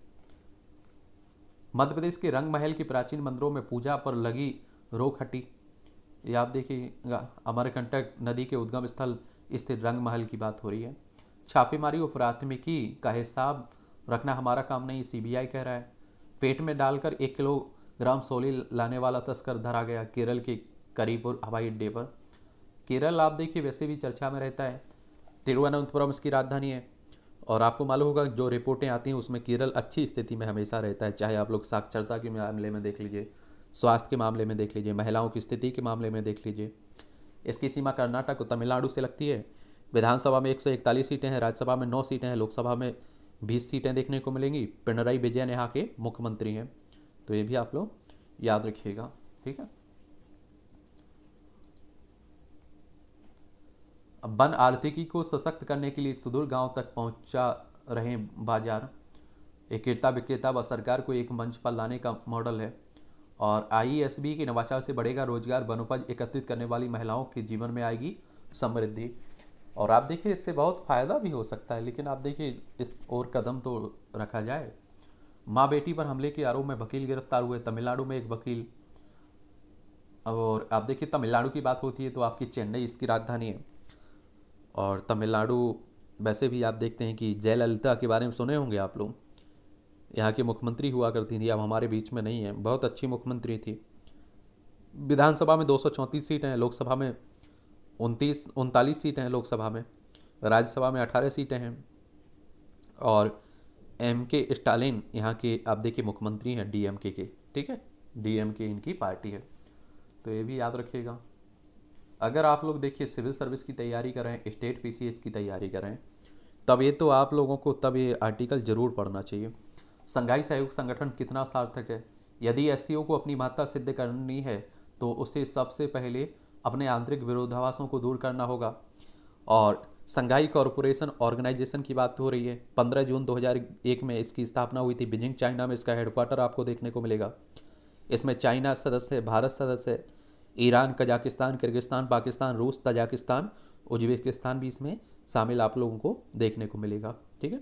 मध्य प्रदेश के रंग महल के प्राचीन मंदिरों में पूजा पर लगी रोक हटी ये आप देखिएगा अमरकंटक नदी के उद्गम स्थल स्थित रंग महल की बात हो रही है छापेमारी और प्राथमिकी का हिसाब रखना हमारा काम नहीं सीबीआई कह रहा है पेट में डालकर एक किलोग्राम सोली लाने वाला तस्कर धरा गया केरल के करीब हवाई अड्डे पर केरल आप देखिए वैसे भी चर्चा में रहता है तिरुवनंतपुरम इसकी राजधानी है और आपको मालूम होगा जो रिपोर्टें आती हैं उसमें केरल अच्छी स्थिति में हमेशा रहता है चाहे आप लोग साक्षरता के मामले में देख लीजिए स्वास्थ्य के मामले में देख लीजिए महिलाओं की स्थिति के मामले में देख लीजिए इसकी सीमा कर्नाटक और तमिलनाडु से लगती है विधानसभा में एक सीटें हैं राज्यसभा में नौ सीटें हैं लोकसभा में बीस सीटें देखने को मिलेंगी पिनराई विजयन यहाँ के मुख्यमंत्री हैं तो ये भी आप लोग याद रखिएगा ठीक है वन आर्थिकी को सशक्त करने के लिए सुदूर गांव तक पहुंचा रहे बाजार विक्रेता विक्रेता व सरकार को एक मंच पर लाने का मॉडल है और आईएसबी e के नवाचार से बढ़ेगा रोजगार वनोपज एकत्रित करने वाली महिलाओं के जीवन में आएगी समृद्धि और आप देखिए इससे बहुत फ़ायदा भी हो सकता है लेकिन आप देखिए इस और कदम तो रखा जाए माँ बेटी पर हमले के आरोप में वकील गिरफ्तार हुए तमिलनाडु में एक वकील और आप देखिए तमिलनाडु की बात होती है तो आपकी चेन्नई इसकी राजधानी है और तमिलनाडु वैसे भी आप देखते हैं कि जयललिता के बारे में सुने होंगे आप लोग यहाँ की मुख्यमंत्री हुआ करती थी अब हमारे बीच में नहीं है बहुत अच्छी मुख्यमंत्री थी विधानसभा में दो सीटें हैं लोकसभा में उनतीस उनतालीस सीटें हैं लोकसभा में राज्यसभा में अठारह सीटें हैं और एम के स्टालिन यहाँ के आप देखिए मुख्यमंत्री हैं डी एम के ठीक है डी एम के इनकी पार्टी है तो ये भी याद रखिएगा अगर आप लोग देखिए सिविल सर्विस की तैयारी कर रहे हैं स्टेट पीसीएस की तैयारी कर रहे हैं तब ये तो आप लोगों को तब ये आर्टिकल ज़रूर पढ़ना चाहिए संघाई सहयोग संगठन कितना सार्थक है यदि एस को अपनी महत्ता सिद्ध करनी है तो उसे सबसे पहले अपने आंतरिक विरोधावासों को दूर करना होगा और संघाई कॉरपोरेशन ऑर्गेनाइजेशन की बात हो रही है 15 जून 2001 में इसकी स्थापना हुई थी बीजिंग चाइना में इसका हेडक्वार्टर आपको देखने को मिलेगा इसमें चाइना सदस्य भारत सदस्य ईरान कजाकिस्तान किर्गिस्तान पाकिस्तान रूस तजाकिस्तान उज्बेकिस्तान भी इसमें शामिल आप लोगों को देखने को मिलेगा ठीक है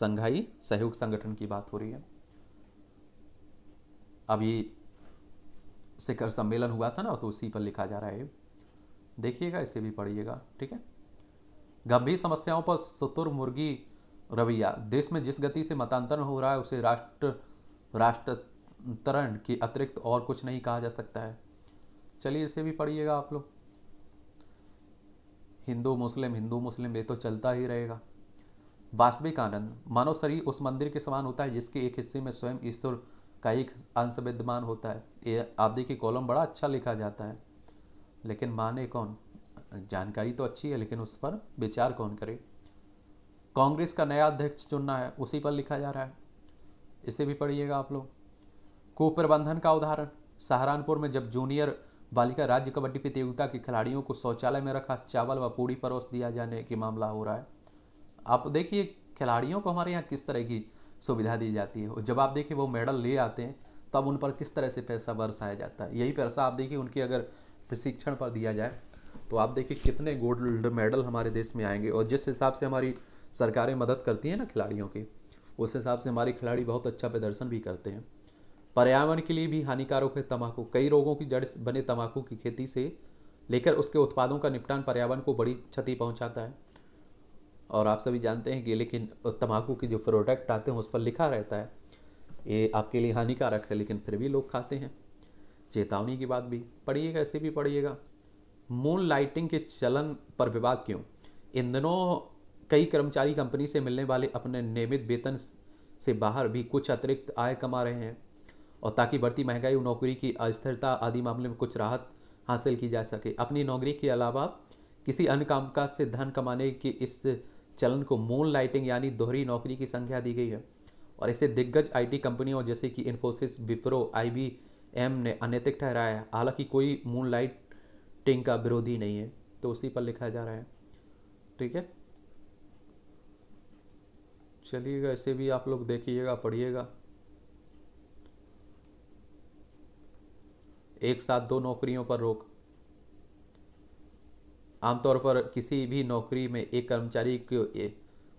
संघाई सहयोग संगठन की बात हो रही है अभी शिखर सम्मेलन हुआ था ना तो उसी पर लिखा जा रहा है देखिएगा इसे भी पढ़िएगा ठीक है गंभीर समस्याओं पर सुतुर मुर्गी रवैया देश में जिस गति से मतांतरण हो रहा है उसे राष्ट्र राष्ट्रतरण के अतिरिक्त और कुछ नहीं कहा जा सकता है चलिए इसे भी पढ़िएगा आप लोग हिंदू मुस्लिम हिंदू मुस्लिम ये तो चलता ही रहेगा वास्तविक आनंद मानव शरीर उस मंदिर के समान होता है जिसके एक हिस्से में स्वयं ईश्वर का एक अंश विद्यमान होता है ये आप देखिए कॉलम बड़ा अच्छा लिखा जाता है लेकिन माने कौन जानकारी तो अच्छी है लेकिन उस पर विचार कौन करे कांग्रेस का नया अध्यक्ष चुनना है उसी पर लिखा जा रहा है इसे भी पढ़िएगा आप लोग कुप्रबंधन का उदाहरण सहारनपुर में जब जूनियर बालिका राज्य कबड्डी प्रतियोगिता के खिलाड़ियों को शौचालय में रखा चावल व पूड़ी परोस दिया जाने के मामला हो रहा है आप देखिए खिलाड़ियों को हमारे यहाँ किस तरह की सुविधा दी जाती है और जब आप देखिए वो मेडल ले आते हैं तब उन पर किस तरह से पैसा बरसाया जाता है यही पैसा आप देखिए उनके अगर प्रशिक्षण पर दिया जाए तो आप देखिए कितने गोल्ड मेडल हमारे देश में आएंगे और जिस हिसाब से हमारी सरकारें मदद करती हैं ना खिलाड़ियों की उस हिसाब से हमारे खिलाड़ी बहुत अच्छा प्रदर्शन भी करते हैं पर्यावरण के लिए भी हानिकारक है तंबाकू कई रोगों की जड़ बने तंबाकू की खेती से लेकर उसके उत्पादों का निपटान पर्यावरण को बड़ी क्षति पहुंचाता है और आप सभी जानते हैं कि लेकिन तंबाकू के जो प्रोडक्ट आते हैं उस पर लिखा रहता है ये आपके लिए हानिकारक है लेकिन फिर भी लोग खाते हैं चेतावनी की बात भी पढ़िएगा ऐसे भी पढ़िएगा मून लाइटिंग के चलन पर विवाद क्यों इन दिनों कई कर्मचारी कंपनी से मिलने वाले अपने नियमित वेतन से बाहर भी कुछ अतिरिक्त आय कमा रहे हैं और ताकि बढ़ती महंगाई और नौकरी की अस्थिरता आदि मामले में कुछ राहत हासिल की जा सके अपनी नौकरी के अलावा किसी अन्य कामकाज से धन कमाने के इस चलन को मून लाइटिंग यानी दोहरी नौकरी की संख्या दी गई है और इसे दिग्गज आईटी कंपनियों जैसे कि इन्फोसिस विप्रो आईबीएम ने अनैतिक ठहराया है हालांकि कोई मून लाइटिंग का विरोधी नहीं है तो उसी पर लिखा जा रहा है ठीक है चलिएगा इसे भी आप लोग देखिएगा पढ़िएगा एक साथ दो नौकरियों पर रोक आमतौर पर किसी भी नौकरी में एक कर्मचारी को ए,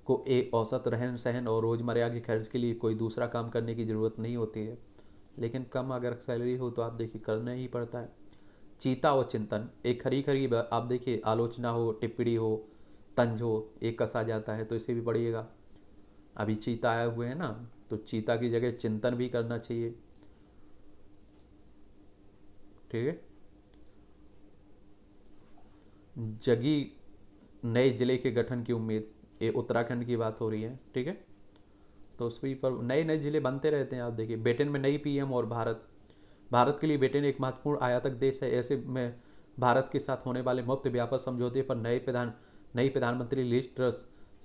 को एक औसत रहन सहन और रोज़मर्रा के खर्च के लिए कोई दूसरा काम करने की ज़रूरत नहीं होती है लेकिन कम अगर सैलरी हो तो आप देखिए करना ही पड़ता है चीता और चिंतन एक खरी खरी आप देखिए आलोचना हो टिप्पणी हो तंज हो एक कसा जाता है तो इसे भी पढ़िएगा अभी चीता आए हुए हैं ना तो चीता की जगह चिंतन भी करना चाहिए ठीक है जगी नए जिले के गठन की उम्मीद ये उत्तराखंड की बात हो रही है ठीक है तो उस पर नए नए जिले बनते रहते हैं आप देखिए ब्रिटेन में नई पीएम और भारत भारत के लिए ब्रिटेन एक महत्वपूर्ण आयातक देश है ऐसे में भारत के साथ होने वाले मुफ्त व्यापार समझौते पर नए प्रधान नई प्रधानमंत्री लिस्ट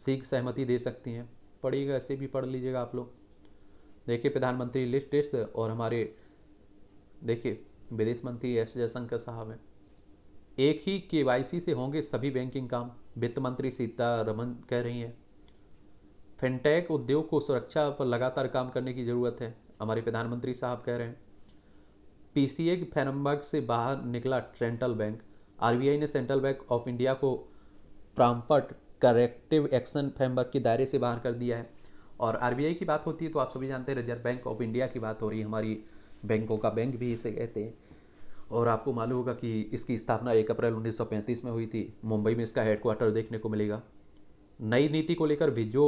सीख सहमति दे सकती हैं पढ़िएगा ऐसे भी पढ़ लीजिएगा आप लोग देखिए प्रधानमंत्री लिस्ट और हमारे देखिए विदेश मंत्री एस जयशंकर साहब हैं एक ही के से होंगे सभी बैंकिंग काम वित्त मंत्री सीतारमन कह रही हैं फिनटेक उद्योग को सुरक्षा पर लगातार काम करने की ज़रूरत है हमारे प्रधानमंत्री साहब कह रहे हैं पी के ए से बाहर निकला सेंट्रल बैंक आर ने सेंट्रल बैंक ऑफ इंडिया को प्राम्पट करेक्टिव एक्शन फ्रेमवर्क के दायरे से बाहर कर दिया है और आर की बात होती है तो आप सभी जानते हैं रिजर्व बैंक ऑफ इंडिया की बात हो रही है हमारी बैंकों का बैंक भी इसे कहते हैं और आपको मालूम होगा कि इसकी स्थापना एक अप्रैल 1935 में हुई थी मुंबई में इसका हेडक्वार्टर देखने को मिलेगा नई नीति को लेकर विजो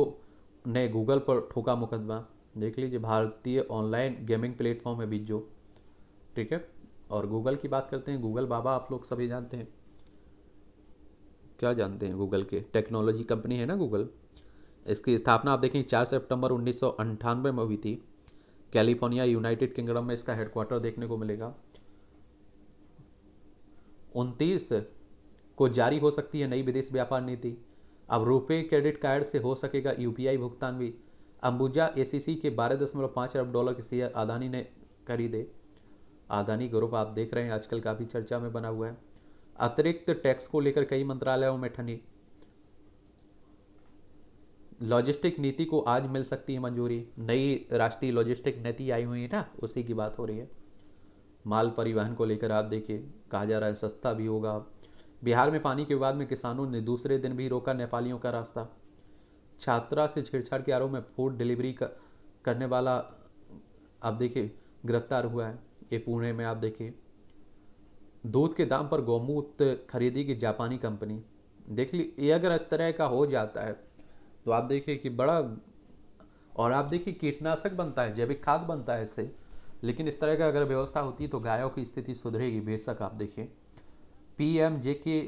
ने गूगल पर ठोका मुकदमा देख लीजिए भारतीय ऑनलाइन गेमिंग प्लेटफॉर्म है विजो ठीक है और गूगल की बात करते हैं गूगल बाबा आप लोग सभी जानते हैं क्या जानते हैं गूगल के टेक्नोलॉजी कंपनी है ना गूगल इसकी स्थापना आप देखें चार सेप्टेम्बर उन्नीस में हुई थी कैलिफोर्निया यूनाइटेड किंगडम में इसका हेडक्वार्टर देखने को मिलेगा उनतीस को जारी हो सकती है नई विदेश व्यापार नीति अब रुपे क्रेडिट कार्ड से हो सकेगा यूपीआई भुगतान भी अंबुजा एसीसी के बारह दशमलव पाँच अरब डॉलर के शेयर अदानी ने खरीदे अदानी ग्रुप आप देख रहे हैं आजकल काफ़ी चर्चा में बना हुआ है अतिरिक्त टैक्स को लेकर कई मंत्रालयों में ठनी लॉजिस्टिक नीति को आज मिल सकती है मंजूरी नई राष्ट्रीय लॉजिस्टिक नीति आई हुई है ना उसी की बात हो रही है माल परिवहन को लेकर आप देखिए कहा जा रहा है सस्ता भी होगा बिहार में पानी के विवाद में किसानों ने दूसरे दिन भी रोका नेपालियों का रास्ता छात्रा से छेड़छाड़ के आरोप में फूड डिलीवरी करने वाला आप देखिए गिरफ्तार हुआ है ये पुणे में आप देखिए दूध के दाम पर गौमूत्र खरीदेगी जापानी कंपनी देख ली ये अगर इस तरह का हो जाता है तो आप देखिए कि बड़ा और आप देखिए कीटनाशक बनता है जैविक खाद बनता है इससे लेकिन इस तरह का अगर व्यवस्था होती तो गायों की स्थिति सुधरेगी बेशक आप देखिए पी एम जे के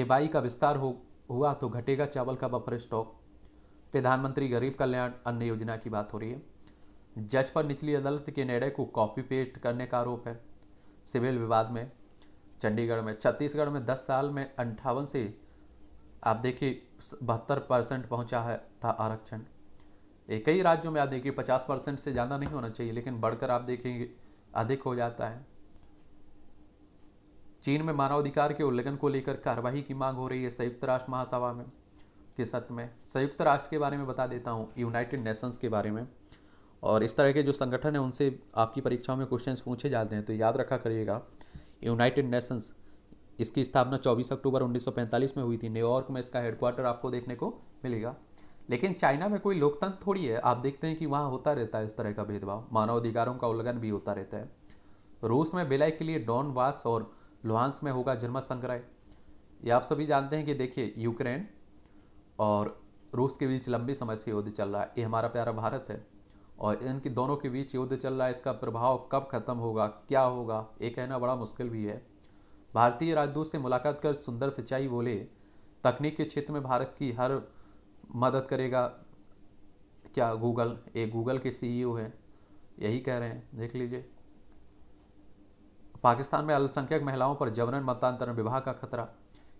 ए बाई का विस्तार हो हुआ तो घटेगा चावल का बफर स्टॉक प्रधानमंत्री गरीब कल्याण अन्न योजना की बात हो रही है जज पर निचली अदालत के निर्णय को कॉपी पेस्ट करने का आरोप है सिविल विवाद में चंडीगढ़ में छत्तीसगढ़ में 10 साल में अंठावन से आप देखिए बहत्तर परसेंट पहुँचा है था आरक्षण ये कई राज्यों में आप देखिए पचास परसेंट से ज़्यादा नहीं होना चाहिए लेकिन बढ़कर आप देखेंगे अधिक हो जाता है चीन में मानवाधिकार के उल्लंघन को लेकर कार्रवाई की मांग हो रही है संयुक्त राष्ट्र महासभा में के सत्र में संयुक्त राष्ट्र के बारे में बता देता हूँ यूनाइटेड नेशंस के बारे में और इस तरह के जो संगठन हैं उनसे आपकी परीक्षाओं में क्वेश्चंस पूछे जाते हैं तो याद रखा करिएगा यूनाइटेड नेशंस इसकी स्थापना 24 अक्टूबर 1945 में हुई थी न्यूयॉर्क में इसका हेडक्वार्टर आपको देखने को मिलेगा लेकिन चाइना में कोई लोकतंत्र थोड़ी है आप देखते हैं कि वहाँ होता रहता है इस तरह का भेदभाव मानवाधिकारों का उल्लंघन भी होता रहता है रूस में बेलाय के लिए डॉन वास और लुहांस में होगा जन्म संग्रह ये आप सभी जानते हैं कि देखिए यूक्रेन और रूस के बीच लंबे समय से युद्ध चल रहा है ये हमारा प्यारा भारत है और इनकी दोनों के बीच युद्ध चल रहा है इसका प्रभाव कब खत्म होगा क्या होगा ये कहना बड़ा मुश्किल भी है भारतीय राजदूत से मुलाकात कर सुंदर पिचाई बोले तकनीक के क्षेत्र में भारत की हर मदद करेगा क्या गूगल एक गूगल के सीईओ e है यही कह रहे हैं देख लीजिए पाकिस्तान में अल्पसंख्यक महिलाओं पर जबरन मतांतरण विवाह का खतरा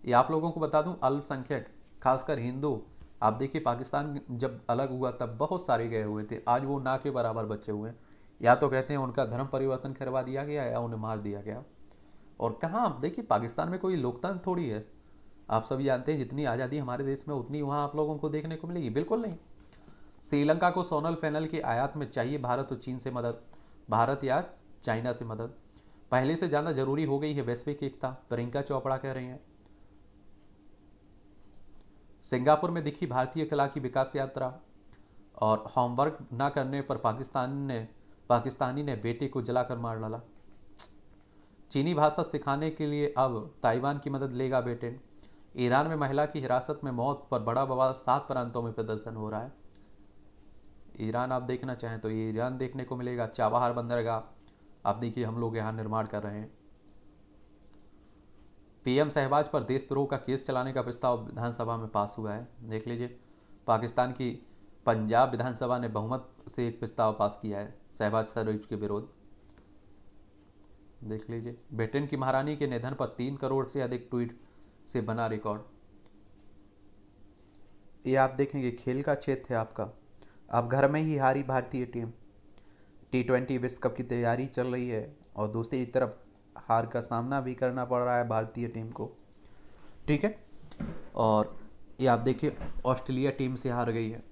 ये आप लोगों को बता दूं अल्पसंख्यक खासकर हिंदू आप देखिए पाकिस्तान जब अलग हुआ तब बहुत सारे गए हुए थे आज वो ना के बराबर बचे हुए हैं या तो कहते हैं उनका धर्म परिवर्तन करवा दिया गया या उन्हें मार दिया गया और कहाँ आप देखिए पाकिस्तान में कोई लोकतंत्र थोड़ी है आप सभी जानते हैं जितनी आज़ादी हमारे देश में उतनी वहाँ आप लोगों को देखने को मिलेगी बिल्कुल नहीं श्रीलंका को सोनल फैनल की आयात में चाहिए भारत और चीन से मदद भारत या चाइना से मदद पहले से ज़्यादा जरूरी हो गई है वैश्विक एकता प्रियंका चोपड़ा कह रही हैं सिंगापुर में दिखी भारतीय कला की विकास यात्रा और होमवर्क ना करने पर पाकिस्तान ने पाकिस्तानी ने बेटे को जलाकर मार डाला चीनी भाषा सिखाने के लिए अब ताइवान की मदद लेगा ब्रिटेन ईरान में महिला की हिरासत में मौत पर बड़ा बवाल सात प्रांतों में प्रदर्शन हो रहा है ईरान आप देखना चाहें तो ये ईरान देखने को मिलेगा चाबहार बंदरगाह आप देखिए हम लोग यहाँ निर्माण कर रहे हैं पीएम सहबाज पर देशद्रोह का केस चलाने का प्रस्ताव विधानसभा में पास हुआ है देख लीजिए पाकिस्तान की पंजाब विधानसभा ने बहुमत से एक प्रस्ताव पास किया है सहबाज शरीफ के विरोध देख लीजिए ब्रिटेन की महारानी के निधन पर तीन करोड़ से अधिक ट्वीट से बना रिकॉर्ड ये आप देखेंगे खेल का क्षेत्र है आपका आप घर में ही हारी भारतीय टीम टी ट्वेंटी विश्व कप की तैयारी चल रही है और दूसरी तरफ हार का सामना भी करना पड़ रहा है भारतीय टीम को ठीक है और ये आप देखिए ऑस्ट्रेलिया टीम से हार गई है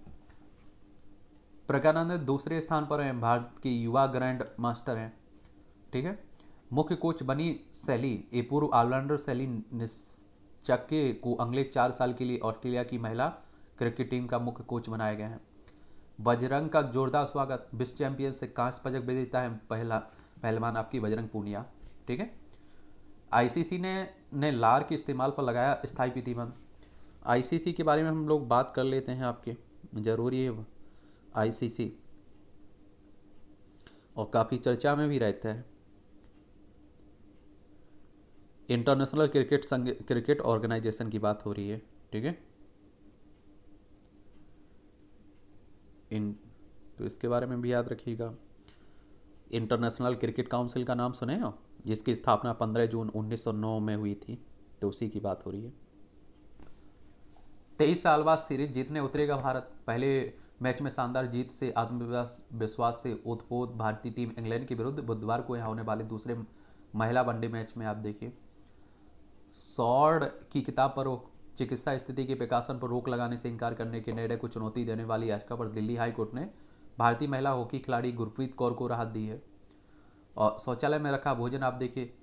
प्रकानंद दूसरे स्थान पर हैं भारत के युवा ग्रैंड मास्टर हैं ठीक है मुख्य कोच बनी सैली ए पूर्व ऑलराउंडर सैली निश्चके को अगले चार साल के लिए ऑस्ट्रेलिया की महिला क्रिकेट टीम का मुख्य कोच बनाया गया है बजरंग का जोरदार स्वागत विश्व चैंपियन से कांच पदक भेजता है पहला पहलवान आपकी बजरंग पूनिया ठीक है आईसीसी ने ने लार के इस्तेमाल पर लगाया स्थायी प्रतिबंध आईसीसी के बारे में हम लोग बात कर लेते हैं आपके ज़रूरी है आईसीसी और काफ़ी चर्चा में भी रहते हैं इंटरनेशनल क्रिकेट संघ क्रिकेट ऑर्गेनाइजेशन की बात हो रही है ठीक है इन तो इसके बारे में भी याद रखिएगा इंटरनेशनल क्रिकेट काउंसिल का नाम सुने हो जिसकी स्थापना 15 जून 1909 में हुई थी तो उसी की बात हो रही है तेईस साल बाद सीरीज जीतने उतरेगा भारत पहले मैच में शानदार जीत से आत्मविश्वास विश्वास से ओतपोत भारतीय टीम इंग्लैंड के विरुद्ध बुधवार को यहाँ होने वाले दूसरे महिला वनडे मैच में आप देखिए सौड़ की किताब पर चिकित्सा स्थिति के प्रकाशन पर रोक लगाने से इंकार करने के निर्णय को चुनौती देने वाली याचिका पर दिल्ली हाईकोर्ट ने भारतीय महिला हॉकी खिलाड़ी गुरप्रीत कौर को राहत दी है और शौचालय में रखा भोजन आप देखिए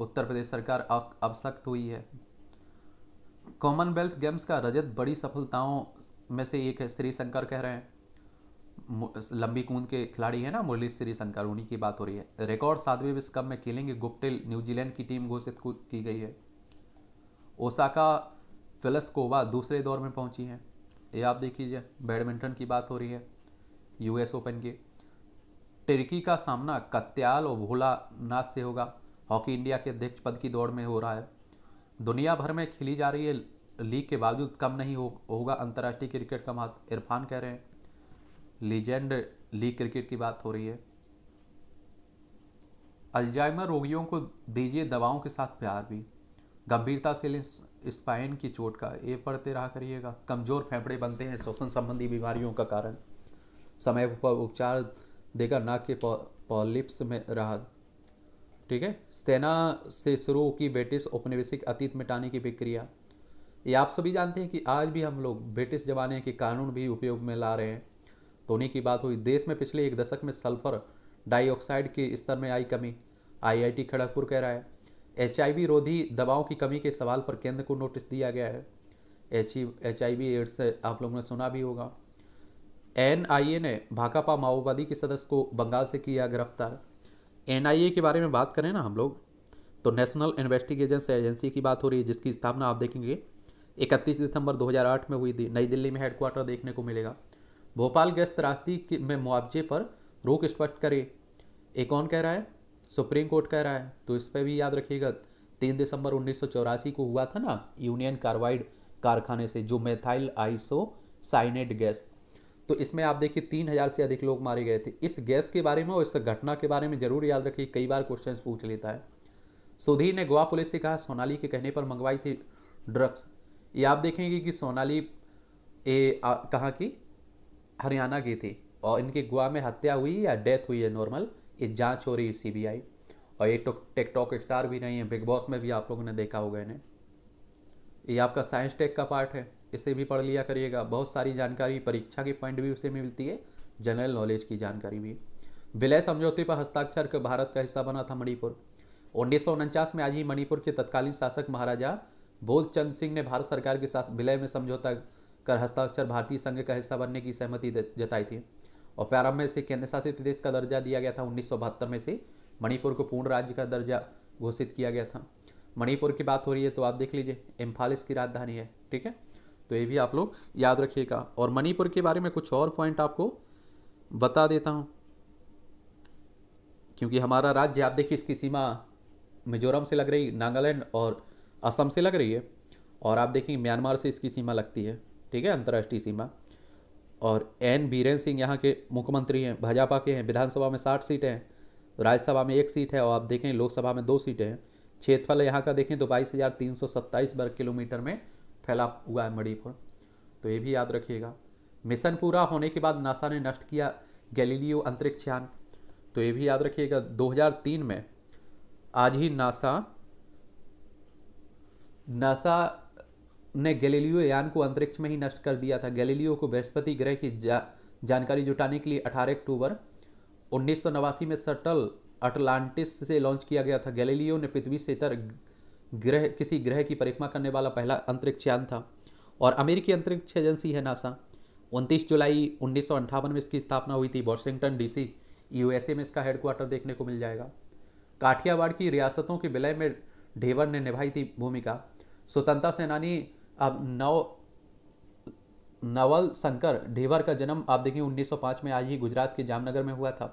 उत्तर प्रदेश सरकार अब सख्त हुई है कॉमनवेल्थ गेम्स का रजत बड़ी सफलताओं में से एक है श्री शंकर कह रहे हैं लंबी कूद के खिलाड़ी है ना मुरली श्री शंकर उन्हीं की बात हो रही है रिकॉर्ड सातवें विश्व कप में खेलेंगे गुप्टिल न्यूजीलैंड की टीम घोषित की गई है ओसाका फिलस्कोवा दूसरे दौर में पहुंची हैं ये आप देख लीजिए बैडमिंटन की बात हो रही है यूएस ओपन की टिर्की का सामना कत्याल और भोला नाथ से होगा हॉकी इंडिया के अध्यक्ष पद की दौड़ में हो रहा है दुनिया भर में खेली जा रही है लीग के बावजूद कम नहीं हो, होगा अंतर्राष्ट्रीय क्रिकेट का महत्व इरफान कह रहे हैं लीजेंड लीग क्रिकेट की बात हो रही है अल्जाइमर रोगियों को दीजिए दवाओं के साथ प्यार भी गंभीरता से स्पाइन की चोट का ये पढ़ते रहा करिएगा कमज़ोर फेफड़े बनते हैं श्वसन संबंधी बीमारियों का कारण समय पर उपचार देगा नाक के पॉलिप्स में राहत ठीक है सेना से शुरू की ब्रिटिश औपनिवेशिक अतीत मिटाने की प्रक्रिया ये आप सभी जानते हैं कि आज भी हम लोग ब्रिटिश ज़माने के कानून भी उपयोग में ला रहे हैं तो उन्हीं की बात हुई देश में पिछले एक दशक में सल्फर डाइऑक्साइड के स्तर में आई कमी आईआईटी खड़गपुर कह रहा है एच रोधी दवाओं की कमी के सवाल पर केंद्र को नोटिस दिया गया है H H I V AIDS आप लोगों ने सुना भी होगा एन आई ए ने भाकापा माओवादी के सदस्य को बंगाल से किया गिरफ्तार एन आई ए के बारे में बात करें ना हम लोग तो नेशनल इन्वेस्टिगेशन एजेंसी की बात हो रही है जिसकी स्थापना आप देखेंगे इकतीस दिसंबर 2008 में हुई थी नई दिल्ली में हेडक्वार्टर देखने को मिलेगा भोपाल गैस त्रास्ती में मुआवजे पर रोक स्पष्ट करे ये कौन कह रहा है सुप्रीम कोर्ट कह रहा है तो इस पर भी याद रखिएगा तीन दिसंबर उन्नीस को हुआ था ना यूनियन कार्बाइड कारखाने से जो मेथाइल आइसो साइनेट गैस तो इसमें आप देखिए तीन हज़ार से अधिक लोग मारे गए थे इस गैस के बारे में और इस घटना के बारे में जरूर याद रखिए कई बार क्वेश्चन पूछ लेता है सुधीर ने गोवा पुलिस से कहा सोनाली के कहने पर मंगवाई थी ड्रग्स ये आप देखेंगे कि सोनाली ए कहाँ की हरियाणा की थी और इनकी गोवा में हत्या हुई या डेथ हुई है नॉर्मल ये जांच हो रही है सीबीआई और ये टिकटॉक स्टार भी नहीं है बिग बॉस में भी आप लोगों ने देखा होगा इन्हें ये आपका साइंस टेक का पार्ट है इसे भी पढ़ लिया करिएगा बहुत सारी जानकारी परीक्षा के पॉइंट भी उसे मिलती है जनरल नॉलेज की जानकारी भी विलय समझौते पर हस्ताक्षर कर भारत का हिस्सा बना था मणिपुर उन्नीस में आज ही मणिपुर के तत्कालीन शासक महाराजा बोधचंद सिंह ने भारत सरकार के साथ विलय में समझौता कर हस्ताक्षर भारतीय संघ का हिस्सा बनने की सहमति जताई थी और प्रारंभ में से केंद्र शासित प्रदेश का दर्जा दिया गया था उन्नीस में से मणिपुर को पूर्ण राज्य का दर्जा घोषित किया गया था मणिपुर की बात हो रही है तो आप देख लीजिए इम्फाल इसकी राजधानी है ठीक है तो ये भी आप लोग याद रखिएगा और मणिपुर के बारे में कुछ और पॉइंट आपको बता देता हूँ क्योंकि हमारा राज्य आप देखिए इसकी सीमा मिजोरम से लग रही नागालैंड और असम से लग रही है और आप देखिए म्यांमार से इसकी सीमा लगती है ठीक है अंतर्राष्ट्रीय सीमा और एन बीरेन सिंह यहाँ के मुख्यमंत्री हैं भाजपा के हैं विधानसभा में साठ सीटें हैं राज्यसभा में एक सीट है और आप देखें लोकसभा में दो सीटें हैं क्षेत्रफल यहाँ का देखें तो बाईस हज़ार तीन सौ सत्ताईस वर्ग किलोमीटर में फैला हुआ है मणिपुर तो ये भी याद रखिएगा मिशन पूरा होने के बाद नासा ने नष्ट किया गैलीलियो अंतरिक्ष यान तो ये भी याद रखिएगा 2003 में आज ही नासा नासा ने गैलीलियो यान को अंतरिक्ष में ही नष्ट कर दिया था गैलीलियो को बृहस्पति ग्रह की जा, जानकारी जुटाने के लिए 18 अक्टूबर उन्नीस में सटल अटलांटिस से लॉन्च किया गया था गैलीलियो ने पृथ्वी से इतर ग्रह किसी ग्रह की परिक्रमा करने वाला पहला अंतरिक्ष यान था और अमेरिकी अंतरिक्ष एजेंसी है नासा उनतीस जुलाई उन्नीस में इसकी स्थापना हुई थी वॉशिंगटन डीसी यूएसए में इसका हेडक्वार्टर देखने को मिल जाएगा काठियावाड़ की रियासतों के विलय में ढेवर ने निभाई थी भूमिका स्वतंत्रता सेनानी अब नव नवल शंकर ढेवर का जन्म आप देखिए 1905 में आज ही गुजरात के जामनगर में हुआ था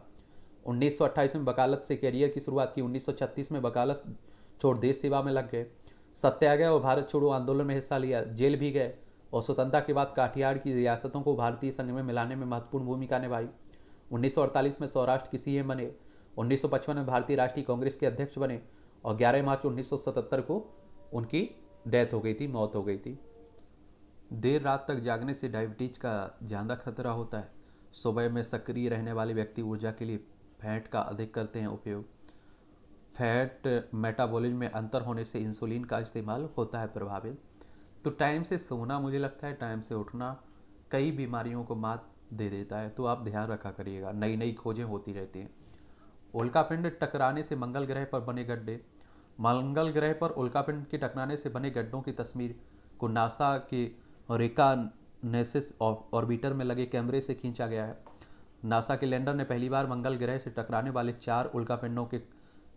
1928 में वकालत से कैरियर की शुरुआत की 1936 में वकालत छोड़ देश सेवा में लग गए सत्याग्रह और भारत छोड़ो आंदोलन में हिस्सा लिया जेल भी गए और स्वतंत्रता के बाद काठियाड़ की रियासतों को भारतीय संघ में मिलाने में महत्वपूर्ण भूमिका निभाई उन्नीस में सौराष्ट्र के सीएम बने उन्नीस में भारतीय राष्ट्रीय कांग्रेस के अध्यक्ष बने और ग्यारह मार्च उन्नीस को उनकी डेथ हो गई थी मौत हो गई थी देर रात तक जागने से डायबिटीज का ज़्यादा खतरा होता है सुबह में सक्रिय रहने वाले व्यक्ति ऊर्जा के लिए फैट का अधिक करते हैं उपयोग फैट मेटाबॉलिज्म में अंतर होने से इंसुलिन का इस्तेमाल होता है प्रभावित तो टाइम से सोना मुझे लगता है टाइम से उठना कई बीमारियों को मात दे देता है तो आप ध्यान रखा करिएगा नई नई खोजें होती रहती हैं उल्कापिंड टकराने से मंगल ग्रह पर बने गड्ढे मंगल ग्रह पर उल्कापिंड के टकराने से बने गड्ढों की तस्वीर को नासा के रेका नेसिस ऑर्बिटर में लगे कैमरे से खींचा गया है नासा के लैंडर ने पहली बार मंगल ग्रह से टकराने वाले चार उल्कापिंडों के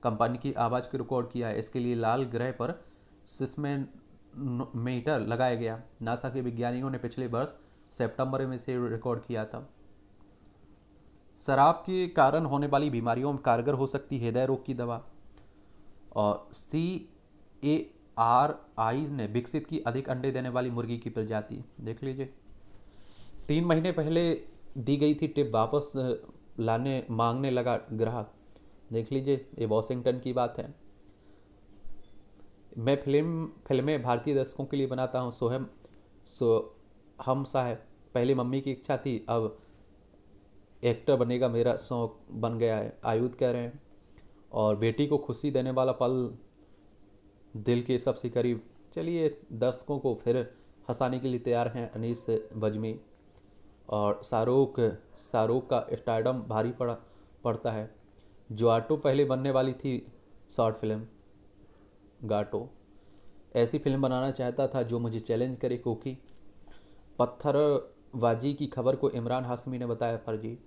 कंपनी की आवाज़ को रिकॉर्ड किया है इसके लिए लाल ग्रह पर सिस्मेमीटर लगाया गया नासा के विज्ञानियों ने पिछले वर्ष सेप्टंबर में से रिकॉर्ड किया था शराब के कारण होने वाली बीमारियों में कारगर हो सकती हृदय रोग की दवा और सी ए आर आई ने विकसित की अधिक अंडे देने वाली मुर्गी की प्रजाति देख लीजिए तीन महीने पहले दी गई थी टिप वापस लाने मांगने लगा ग्राहक देख लीजिए ये वॉशिंगटन की बात है मैं फिल्म फिल्में भारतीय दर्शकों के लिए बनाता हूँ सोहम सो हम साहेब पहले मम्मी की इच्छा थी अब एक्टर बनेगा मेरा शौक बन गया है आयुध कह रहे हैं और बेटी को खुशी देने वाला पल दिल के सबसे करीब चलिए दर्शकों को फिर हंसाने के लिए तैयार हैं अनीस बजमी और शाहरुख शाहरुख का स्टार्डम भारी पड़ा पड़ता है आटो पहले बनने वाली थी शॉर्ट फिल्म गाटो ऐसी फिल्म बनाना चाहता था जो मुझे चैलेंज करे कोकी पत्थरबाजी की खबर को इमरान हाशमी ने बताया फर्जी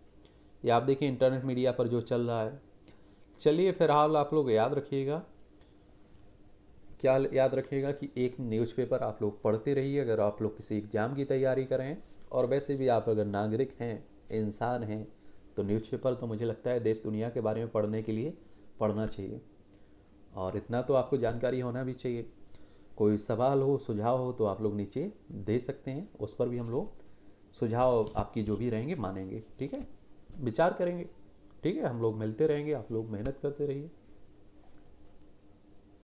ये आप देखिए इंटरनेट मीडिया पर जो चल रहा है चलिए फिलहाल आप लोग याद रखिएगा क्या याद रखिएगा कि एक न्यूज़पेपर आप लोग पढ़ते रहिए अगर आप लोग किसी एग्ज़ाम की तैयारी करें और वैसे भी आप अगर नागरिक हैं इंसान हैं तो न्यूज़पेपर तो मुझे लगता है देश दुनिया के बारे में पढ़ने के लिए पढ़ना चाहिए और इतना तो आपको जानकारी होना भी चाहिए कोई सवाल हो सुझाव हो तो आप लोग नीचे दे सकते हैं उस पर भी हम लोग सुझाव आपकी जो भी रहेंगे मानेंगे ठीक है विचार करेंगे ठीक है हम लोग मिलते रहेंगे आप लोग मेहनत करते रहिए